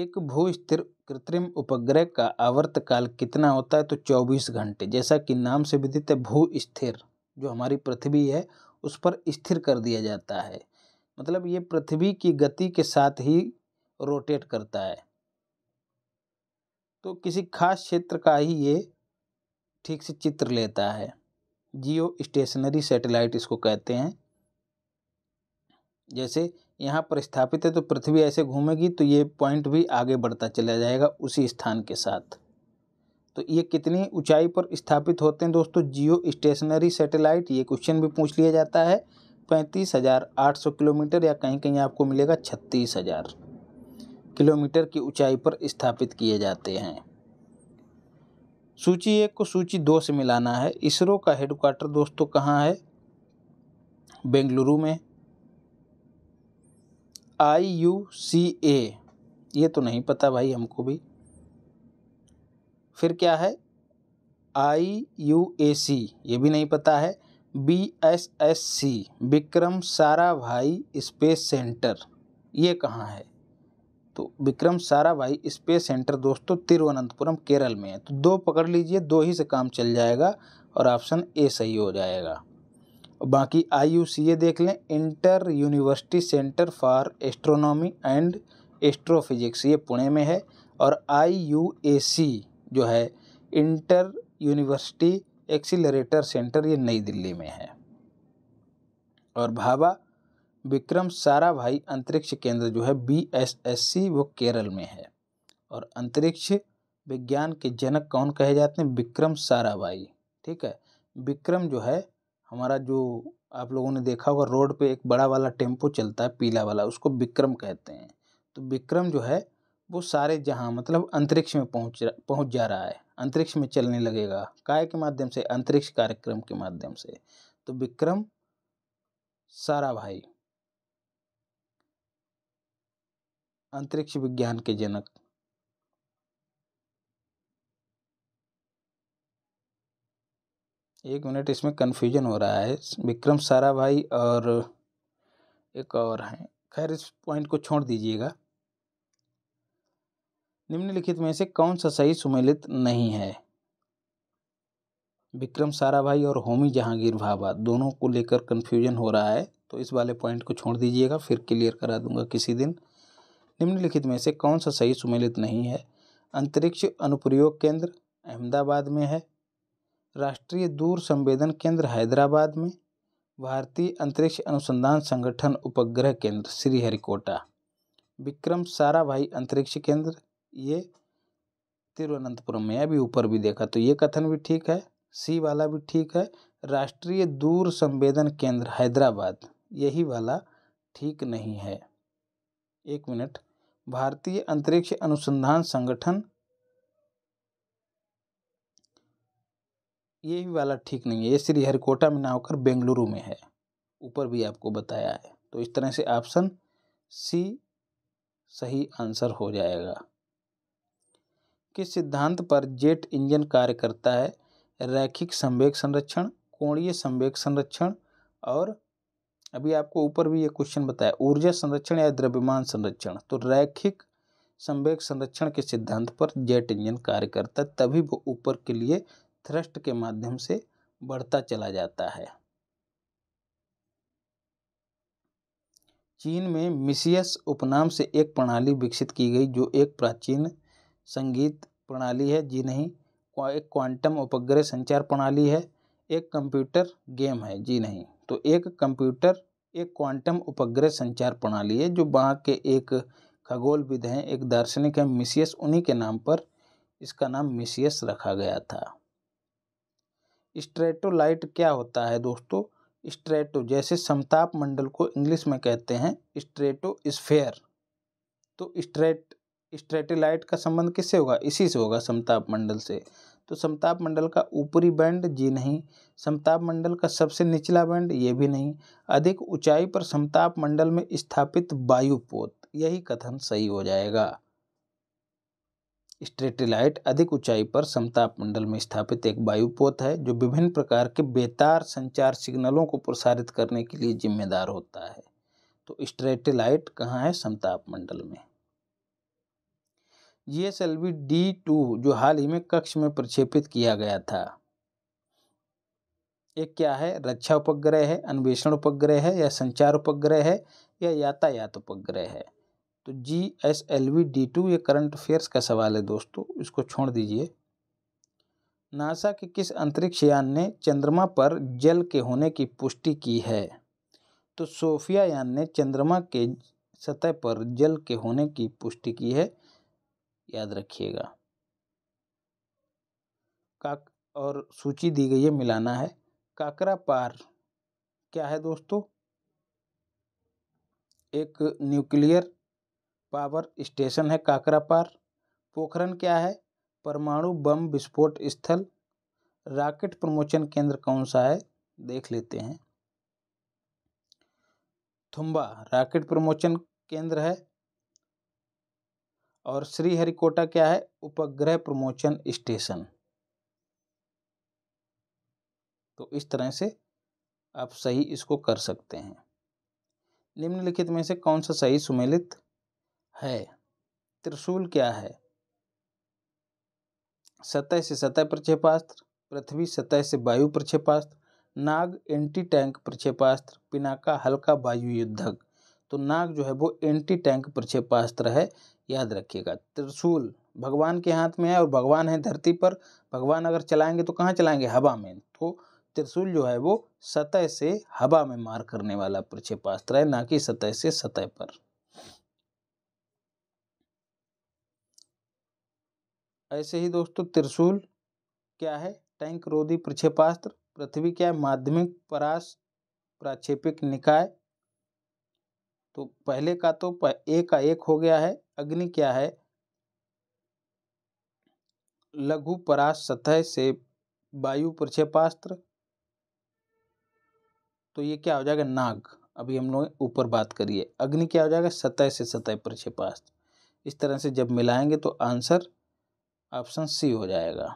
एक भू स्थिर कृत्रिम उपग्रह का आवर्तकाल कितना होता है तो 24 घंटे जैसा कि नाम से विदित है भू स्थिर जो हमारी पृथ्वी है उस पर स्थिर कर दिया जाता है मतलब ये पृथ्वी की गति के साथ ही रोटेट करता है तो किसी खास क्षेत्र का ही ये ठीक से चित्र लेता है जियो स्टेशनरी सैटेलाइट इसको कहते हैं जैसे यहाँ पर स्थापित है तो पृथ्वी ऐसे घूमेगी तो ये पॉइंट भी आगे बढ़ता चला जाएगा उसी स्थान के साथ तो ये कितनी ऊंचाई पर स्थापित होते हैं दोस्तों जियो स्टेशनरी सैटेलाइट ये क्वेश्चन भी पूछ लिया जाता है पैंतीस हज़ार आठ सौ किलोमीटर या कहीं कहीं आपको मिलेगा छत्तीस हज़ार किलोमीटर की ऊंचाई पर स्थापित किए जाते हैं सूची एक को सूची दो से मिलाना है इसरो का हेडक्वार्टर दोस्तों कहाँ है बेंगलुरु में आई यू सी ए ये तो नहीं पता भाई हमको भी फिर क्या है आई यू ए सी ये भी नहीं पता है V S S C Vikram भाई स्पेस सेंटर ये कहाँ है तो विक्रम भाई स्पेस सेंटर दोस्तों तिरुवनंतपुरम केरल में है तो दो पकड़ लीजिए दो ही से काम चल जाएगा और ऑप्शन ए सही हो जाएगा बाकी आई यू सी ए देख लें inter university centre for astronomy and astrophysics ये पुणे में है और आई यू ए सी जो है इंटर यूनिवर्सिटी एक्सीलरेटर सेंटर ये नई दिल्ली में है और भाभा विक्रम साराभाई अंतरिक्ष केंद्र जो है बी एस एस सी वो केरल में है और अंतरिक्ष विज्ञान के जनक कौन कहे जाते हैं विक्रम साराभाई ठीक है विक्रम जो है हमारा जो आप लोगों ने देखा होगा रोड पे एक बड़ा वाला टेम्पो चलता है पीला वाला उसको विक्रम कहते हैं तो विक्रम जो है वो सारे जहाँ मतलब अंतरिक्ष में पहुँच पहुँच जा रहा है अंतरिक्ष में चलने लगेगा काय के माध्यम से अंतरिक्ष कार्यक्रम के माध्यम से तो विक्रम सारा भाई अंतरिक्ष विज्ञान के जनक एक मिनट इसमें कन्फ्यूजन हो रहा है विक्रम सारा भाई और एक और हैं खैर इस पॉइंट को छोड़ दीजिएगा निम्नलिखित में से कौन सा सही सुमेलित नहीं है विक्रम साराभाई और होमी जहांगीर भाभा दोनों को लेकर कन्फ्यूजन हो रहा है तो इस वाले पॉइंट को छोड़ दीजिएगा फिर क्लियर करा दूंगा किसी दिन निम्नलिखित में से कौन सा सही सुमेलित नहीं है अंतरिक्ष अनुप्रयोग केंद्र अहमदाबाद में है राष्ट्रीय दूर संवेदन केंद्र हैदराबाद में भारतीय अंतरिक्ष अनुसंधान संगठन उपग्रह केंद्र श्रीहरिकोटा विक्रम साराभाई अंतरिक्ष केंद्र ये तिरुवनंतपुरम में अभी ऊपर भी देखा तो ये कथन भी ठीक है सी वाला भी ठीक है राष्ट्रीय दूर संवेदन केंद्र हैदराबाद यही वाला ठीक नहीं है एक मिनट भारतीय अंतरिक्ष अनुसंधान संगठन ये भी वाला ठीक नहीं है ये श्रीहरिकोटा में ना होकर बेंगलुरु में है ऊपर भी आपको बताया है तो इस तरह से ऑप्शन सी सही आंसर हो जाएगा किस सिद्धांत पर जेट इंजन कार्य करता है रैखिक संवेग संरक्षण कोणीय संवेग संरक्षण और अभी आपको ऊपर भी ये क्वेश्चन बताया ऊर्जा संरक्षण या द्रव्यमान संरक्षण तो रैखिक संवेग संरक्षण के सिद्धांत पर जेट इंजन कार्य करता है तभी वो ऊपर के लिए थ्रस्ट के माध्यम से बढ़ता चला जाता है चीन में मिसियस उपनाम से एक प्रणाली विकसित की गई जो एक प्राचीन संगीत प्रणाली है जी नहीं एक क्वांटम उपग्रह संचार प्रणाली है एक कंप्यूटर गेम है जी नहीं तो एक कंप्यूटर एक क्वांटम उपग्रह संचार प्रणाली है जो वहाँ के एक खगोलविद हैं एक दार्शनिक है मिसियस उन्हीं के नाम पर इसका नाम मिसियस रखा गया था स्ट्रेटोलाइट क्या होता है दोस्तों स्ट्रेटो जैसे समताप मंडल को इंग्लिश में कहते हैं स्ट्रेटो स्फेयर तो स्ट्रेट स्ट्रेटेलाइट का संबंध किससे होगा इसी से होगा समताप मंडल से तो समताप मंडल का ऊपरी बैंड जी नहीं समताप मंडल का सबसे निचला बैंड ये भी नहीं अधिक ऊंचाई पर समताप मंडल में स्थापित वायुपोत यही कथन सही हो जाएगा स्ट्रेटेलाइट अधिक ऊंचाई पर समताप मंडल में स्थापित एक वायुपोत है जो विभिन्न प्रकार के बेतार संचार सिग्नलों को प्रसारित करने के लिए जिम्मेदार होता है तो स्ट्रेटेलाइट कहाँ है समताप मंडल में G S L V D two जो हाल ही में कक्ष में प्रक्षेपित किया गया था ये क्या है रक्षा उपग्रह है अन्वेषण उपग्रह है या संचार उपग्रह है या यातायात उपग्रह है तो G S L V D two ये करंट अफेयर्स का सवाल है दोस्तों इसको छोड़ दीजिए नासा के किस अंतरिक्ष यान ने चंद्रमा पर जल के होने की पुष्टि की है तो सोफिया यान ने चंद्रमा के सतह पर जल के होने की पुष्टि की है याद रखिएगा काक और सूची दी गई है मिलाना है काकरा पार क्या है दोस्तों एक न्यूक्लियर पावर स्टेशन है काकरापार पोखरण क्या है परमाणु बम विस्फोट स्थल रॉकेट प्रमोचन केंद्र कौन सा है देख लेते हैं थुम्बा रॉकेट प्रमोचन केंद्र है और श्रीहरिकोटा क्या है उपग्रह प्रमोचन स्टेशन तो इस तरह से आप सही इसको कर सकते हैं निम्नलिखित में से कौन सा सही सुमेलित है त्रिशूल क्या है सतह से सतह प्रक्षेपास्त्र पृथ्वी सतह से वायु प्रक्षेपास्त्र नाग एंटी टैंक प्रक्षेपास्त्र पिनाका हल्का वायु युद्धक तो नाग जो है वो एंटी टैंक प्रक्षेपास्त्र है याद रखिएगा त्रिशूल भगवान के हाथ में है और भगवान है धरती पर भगवान अगर चलाएंगे तो कहाँ चलाएंगे हवा में तो त्रिशूल जो है वो सतह से हवा में मार करने वाला प्रक्षेपास्त्र है ना कि सतह से सतह पर ऐसे ही दोस्तों त्रिशूल क्या है टैंक रोधी प्रक्षेपास्त्र पृथ्वी क्या है माध्यमिक परास प्राक्षेपिक निकाय तो पहले का तो ए का एक हो गया है अग्नि क्या है लघु परास सतह से वायु प्रक्षेपास्त्र तो ये क्या हो जाएगा नाग अभी हम लोग ऊपर बात करिए अग्नि क्या हो जाएगा सतह से सतह प्रक्षेपास्त्र इस तरह से जब मिलाएंगे तो आंसर ऑप्शन सी हो जाएगा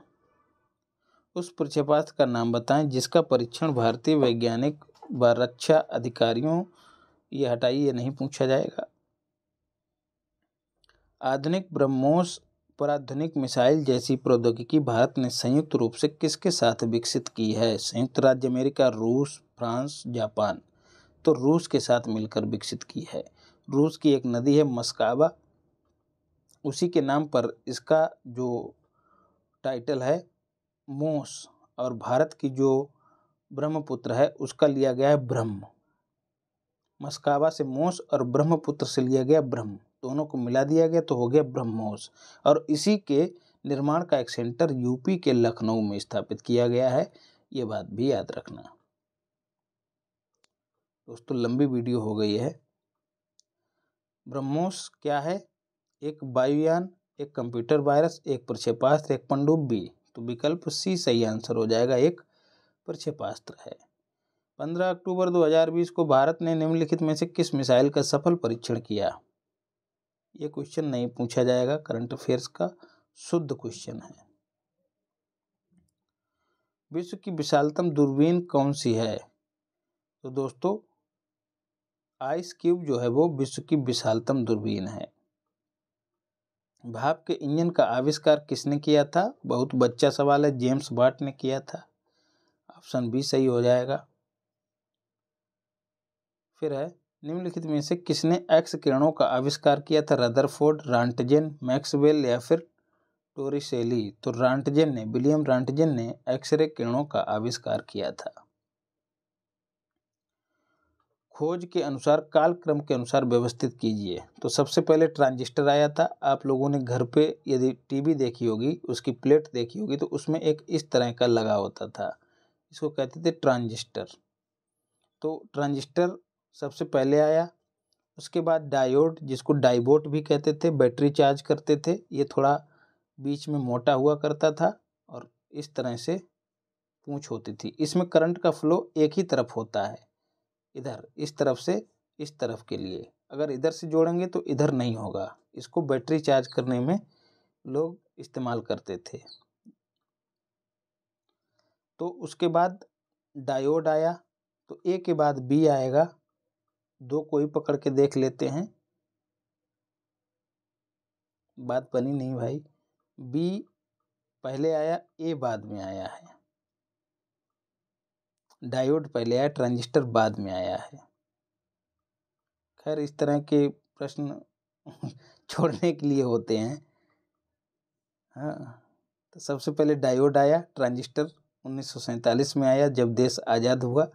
उस प्रक्षेपास्त्र का नाम बताएं जिसका परीक्षण भारतीय वैज्ञानिक व रक्षा अधिकारियों ये हटाइए नहीं पूछा जाएगा आधुनिक ब्रह्मोस पर आधुनिक मिसाइल जैसी प्रौद्योगिकी भारत ने संयुक्त रूप से किसके साथ विकसित की है संयुक्त राज्य अमेरिका रूस फ्रांस जापान तो रूस के साथ मिलकर विकसित की है रूस की एक नदी है मस्काबा उसी के नाम पर इसका जो टाइटल है मोस और भारत की जो ब्रह्मपुत्र है उसका लिया गया है ब्रह्म मस्कावा से मोस और ब्रह्मपुत्र से लिया गया ब्रह्म दोनों को मिला दिया गया तो हो गया ब्रह्मोस और इसी के निर्माण का एक सेंटर यूपी के लखनऊ में स्थापित किया गया है ये बात भी याद रखना दोस्तों लंबी वीडियो हो गई है ब्रह्मोस क्या है एक वायुयान एक कंप्यूटर वायरस एक प्रक्षेपास्त्र एक पंडुब्बी तो विकल्प सी सही आंसर हो जाएगा एक प्रक्षेपास्त्र है पंद्रह अक्टूबर 2020 को भारत ने निम्नलिखित में से किस मिसाइल का सफल परीक्षण किया ये क्वेश्चन नहीं पूछा जाएगा करंट अफेयर्स का शुद्ध क्वेश्चन है विश्व की विशालतम दूरबीन कौन सी है तो दोस्तों आइस क्यूब जो है वो विश्व की विशालतम दूरबीन है भाप के इंजन का आविष्कार किसने किया था बहुत बच्चा सवाल है जेम्स बाट ने किया था ऑप्शन बी सही हो जाएगा फिर है निम्नलिखित में से किसने एक्स किरणों का आविष्कार किया था रदरफोर्ड रांटजेन मैक्सवेल या फिर टोरिसेली तो रांटजेन ने विलियम रांटजेन ने एक्सरे किरणों का आविष्कार किया था खोज के अनुसार काल क्रम के अनुसार व्यवस्थित कीजिए तो सबसे पहले ट्रांजिस्टर आया था आप लोगों ने घर पे यदि टीवी देखी होगी उसकी प्लेट देखी होगी तो उसमें एक इस तरह का लगा होता था इसको कहते थे ट्रांजिस्टर तो ट्रांजिस्टर सबसे पहले आया उसके बाद डायोड जिसको डाइबोट भी कहते थे बैटरी चार्ज करते थे ये थोड़ा बीच में मोटा हुआ करता था और इस तरह से पूँछ होती थी इसमें करंट का फ्लो एक ही तरफ होता है इधर इस तरफ से इस तरफ के लिए अगर इधर से जोड़ेंगे तो इधर नहीं होगा इसको बैटरी चार्ज करने में लोग इस्तेमाल करते थे तो उसके बाद डायोड आया तो ए के बाद बी आएगा दो को ही पकड़ के देख लेते हैं बात बनी नहीं भाई बी पहले आया ए बाद में आया है डायोड पहले आया ट्रांजिस्टर बाद में आया है खैर इस तरह के प्रश्न छोड़ने के लिए होते हैं हाँ तो सबसे पहले डायोड आया ट्रांजिस्टर उन्नीस में आया जब देश आज़ाद हुआ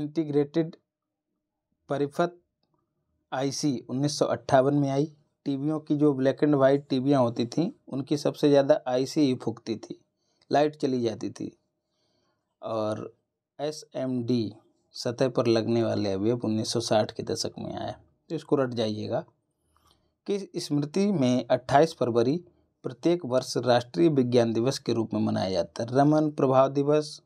इंटीग्रेटेड परिफत आईसी 1958 में आई टीवियों की जो ब्लैक एंड वाइट टीवियाँ होती थी उनकी सबसे ज़्यादा आईसी ही फूकती थी लाइट चली जाती थी और एस एम डी सतह पर लगने वाले अवयव 1960 के दशक में आया तो इसको रट जाइएगा कि स्मृति में 28 फरवरी प्रत्येक वर्ष राष्ट्रीय विज्ञान दिवस के रूप में मनाया जाता है रमन प्रभाव दिवस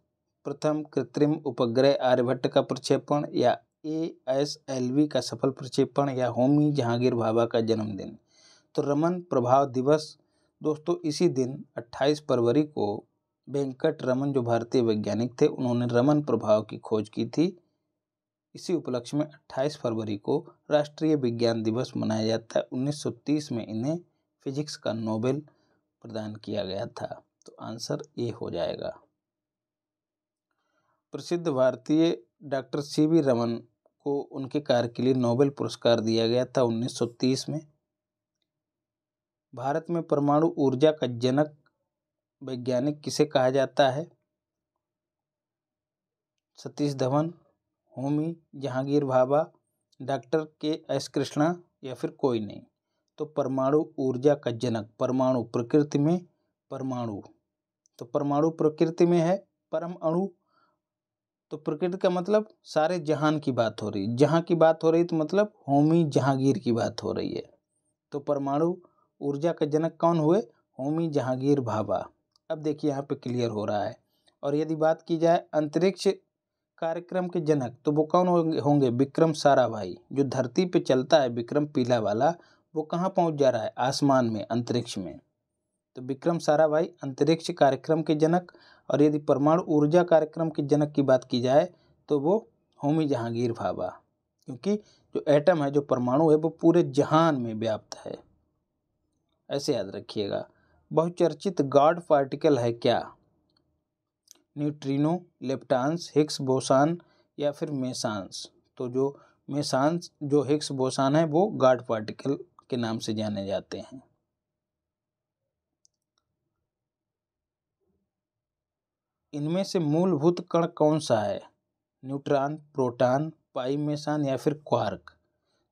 प्रथम कृत्रिम उपग्रह आर्यभट्ट का प्रक्षेपण या ए एस एल वी का सफल प्रक्षेपण या होमी जहांगीर भाभा का जन्मदिन तो रमन प्रभाव दिवस दोस्तों इसी दिन 28 फरवरी को वेंकट रमन जो भारतीय वैज्ञानिक थे उन्होंने रमन प्रभाव की खोज की थी इसी उपलक्ष्य में 28 फरवरी को राष्ट्रीय विज्ञान दिवस मनाया जाता है 1930 में इन्हें फिजिक्स का नोबेल प्रदान किया गया था तो आंसर ए हो जाएगा प्रसिद्ध भारतीय डॉक्टर सी वी रमन को उनके कार्य के लिए नोबेल पुरस्कार दिया गया था 1930 में भारत में परमाणु ऊर्जा का जनक वैज्ञानिक किसे कहा जाता है Satish Dhawan Homi Jehangir Bhabha doctor K S Krishna या फिर कोई नहीं तो परमाणु ऊर्जा का जनक परमाणु प्रकृति में परमाणु तो परमाणु प्रकृति में है परम अणु तो प्रकृति का मतलब सारे जहान की बात हो रही है जहाँ की बात हो रही तो मतलब होमी जहांगीर की बात हो रही है तो परमाणु ऊर्जा का जनक कौन हुए होमी जहांगीर भाभा अब देखिए यहाँ पे क्लियर हो रहा है और यदि बात की जाए अंतरिक्ष कार्यक्रम के जनक तो वो कौन होंगे विक्रम साराभाई जो धरती पे चलता है विक्रम पीला वाला वो कहाँ पहुँच जा रहा है आसमान में अंतरिक्ष में तो विक्रम साराभाई अंतरिक्ष कार्यक्रम के जनक और यदि परमाणु ऊर्जा कार्यक्रम के जनक की बात की जाए तो वो होमी जहांगीर भाभा क्योंकि जो एटम है जो परमाणु है वो पूरे जहान में व्याप्त है ऐसे याद रखिएगा बहुचर्चित गाड पार्टिकल है क्या न्यूट्रिनो लेप्टान्स हिक्स बोसान या फिर मेसांस तो जो मेसांस जो हिक्स बोसान है वो गाड पार्टिकल के नाम से जाने जाते हैं इनमें से मूलभूत कण कौन सा है न्यूट्रॉन प्रोटॉन पाई मेसान या फिर क्वार्क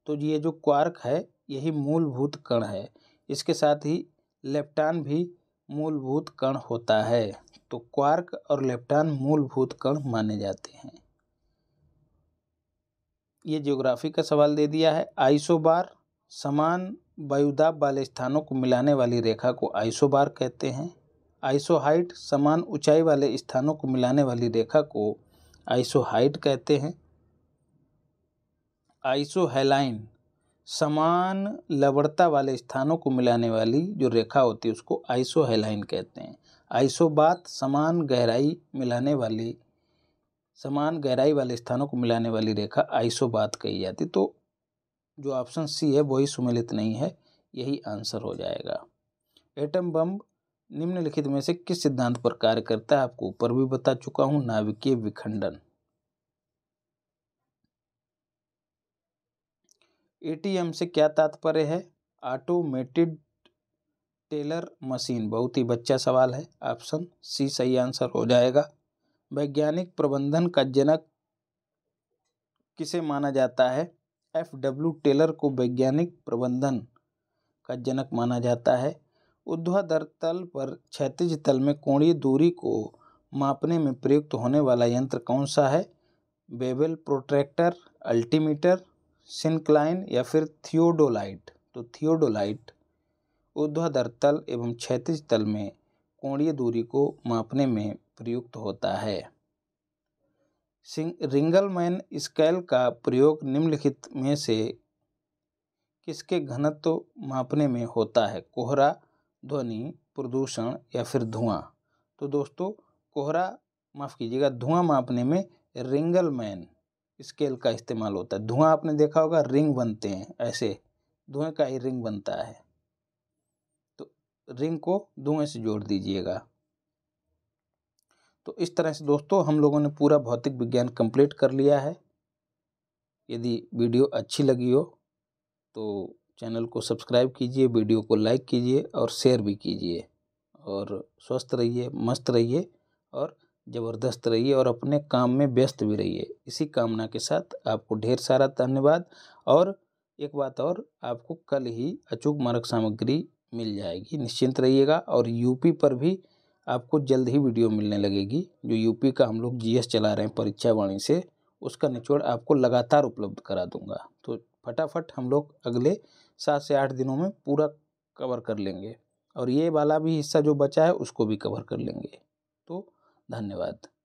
तो ये जो क्वार्क है यही मूलभूत कण है इसके साथ ही लेप्टान भी मूलभूत कण होता है तो क्वार्क और लेप्टान मूलभूत कण माने जाते हैं ये ज्योग्राफी का सवाल दे दिया है आइसोबार समान वायुदाब वाले स्थानों को मिलाने वाली रेखा को आइसोबार कहते हैं आइसोहाइट समान ऊंचाई वाले स्थानों को मिलाने वाली रेखा को आइसोहाइट कहते हैं आइसोहेलाइन समान लवणता वाले स्थानों को मिलाने वाली जो रेखा होती है उसको आइसो कहते हैं आइसोबात समान गहराई मिलाने वाली समान गहराई वाले स्थानों को मिलाने वाली रेखा आइसोबात कही जाती तो जो ऑप्शन सी है वही सुमिलित नहीं है यही आंसर हो जाएगा एटम बम निम्नलिखित में से किस सिद्धांत पर कार्य करता है आपको ऊपर भी बता चुका हूँ नाभिकीय विखंडन ए से क्या तात्पर्य है ऑटोमेटेड टेलर मशीन बहुत ही बच्चा सवाल है ऑप्शन सी सही आंसर हो जाएगा वैज्ञानिक प्रबंधन का जनक किसे माना जाता है एफ डब्ल्यू टेलर को वैज्ञानिक प्रबंधन का जनक माना जाता है ऊर्ध्वाधर तल पर क्षैतिज तल में कोणीय दूरी को मापने में प्रयुक्त होने वाला यंत्र कौन सा है बेबल प्रोट्रैक्टर अल्टीमीटर सिंक्लाइन या फिर थियोडोलाइट तो थियोडोलाइट ऊर्ध्वाधर तल एवं क्षैतिज तल में कोणीय दूरी को मापने में प्रयुक्त होता है रिंगलमैन स्केल का प्रयोग निम्नलिखित में से किसके घनत्व मापने में होता है कोहरा ध्वनि प्रदूषण या फिर धुआं तो दोस्तों कोहरा माफ़ कीजिएगा धुआं मापने में रिंगलमैन स्केल का इस्तेमाल होता है धुआं आपने देखा होगा रिंग बनते हैं ऐसे धुएं का ही रिंग बनता है तो रिंग को धुएं से जोड़ दीजिएगा तो इस तरह से दोस्तों हम लोगों ने पूरा भौतिक विज्ञान कंप्लीट कर लिया है यदि वीडियो अच्छी लगी हो तो चैनल को सब्सक्राइब कीजिए वीडियो को लाइक कीजिए और शेयर भी कीजिए और स्वस्थ रहिए मस्त रहिए और ज़बरदस्त रहिए और अपने काम में व्यस्त भी रहिए इसी कामना के साथ आपको ढेर सारा धन्यवाद और एक बात और आपको कल ही अचूक मारक सामग्री मिल जाएगी निश्चिंत रहिएगा और यूपी पर भी आपको जल्द ही वीडियो मिलने लगेगी जो यूपी का हम लोग जीएस चला रहे हैं परीक्षा वाणी से उसका निचोड़ आपको लगातार उपलब्ध करा दूंगा तो फटाफट हम लोग अगले सात से आठ दिनों में पूरा कवर कर लेंगे और ये वाला भी हिस्सा जो बचा है उसको भी कवर कर लेंगे तो धन्यवाद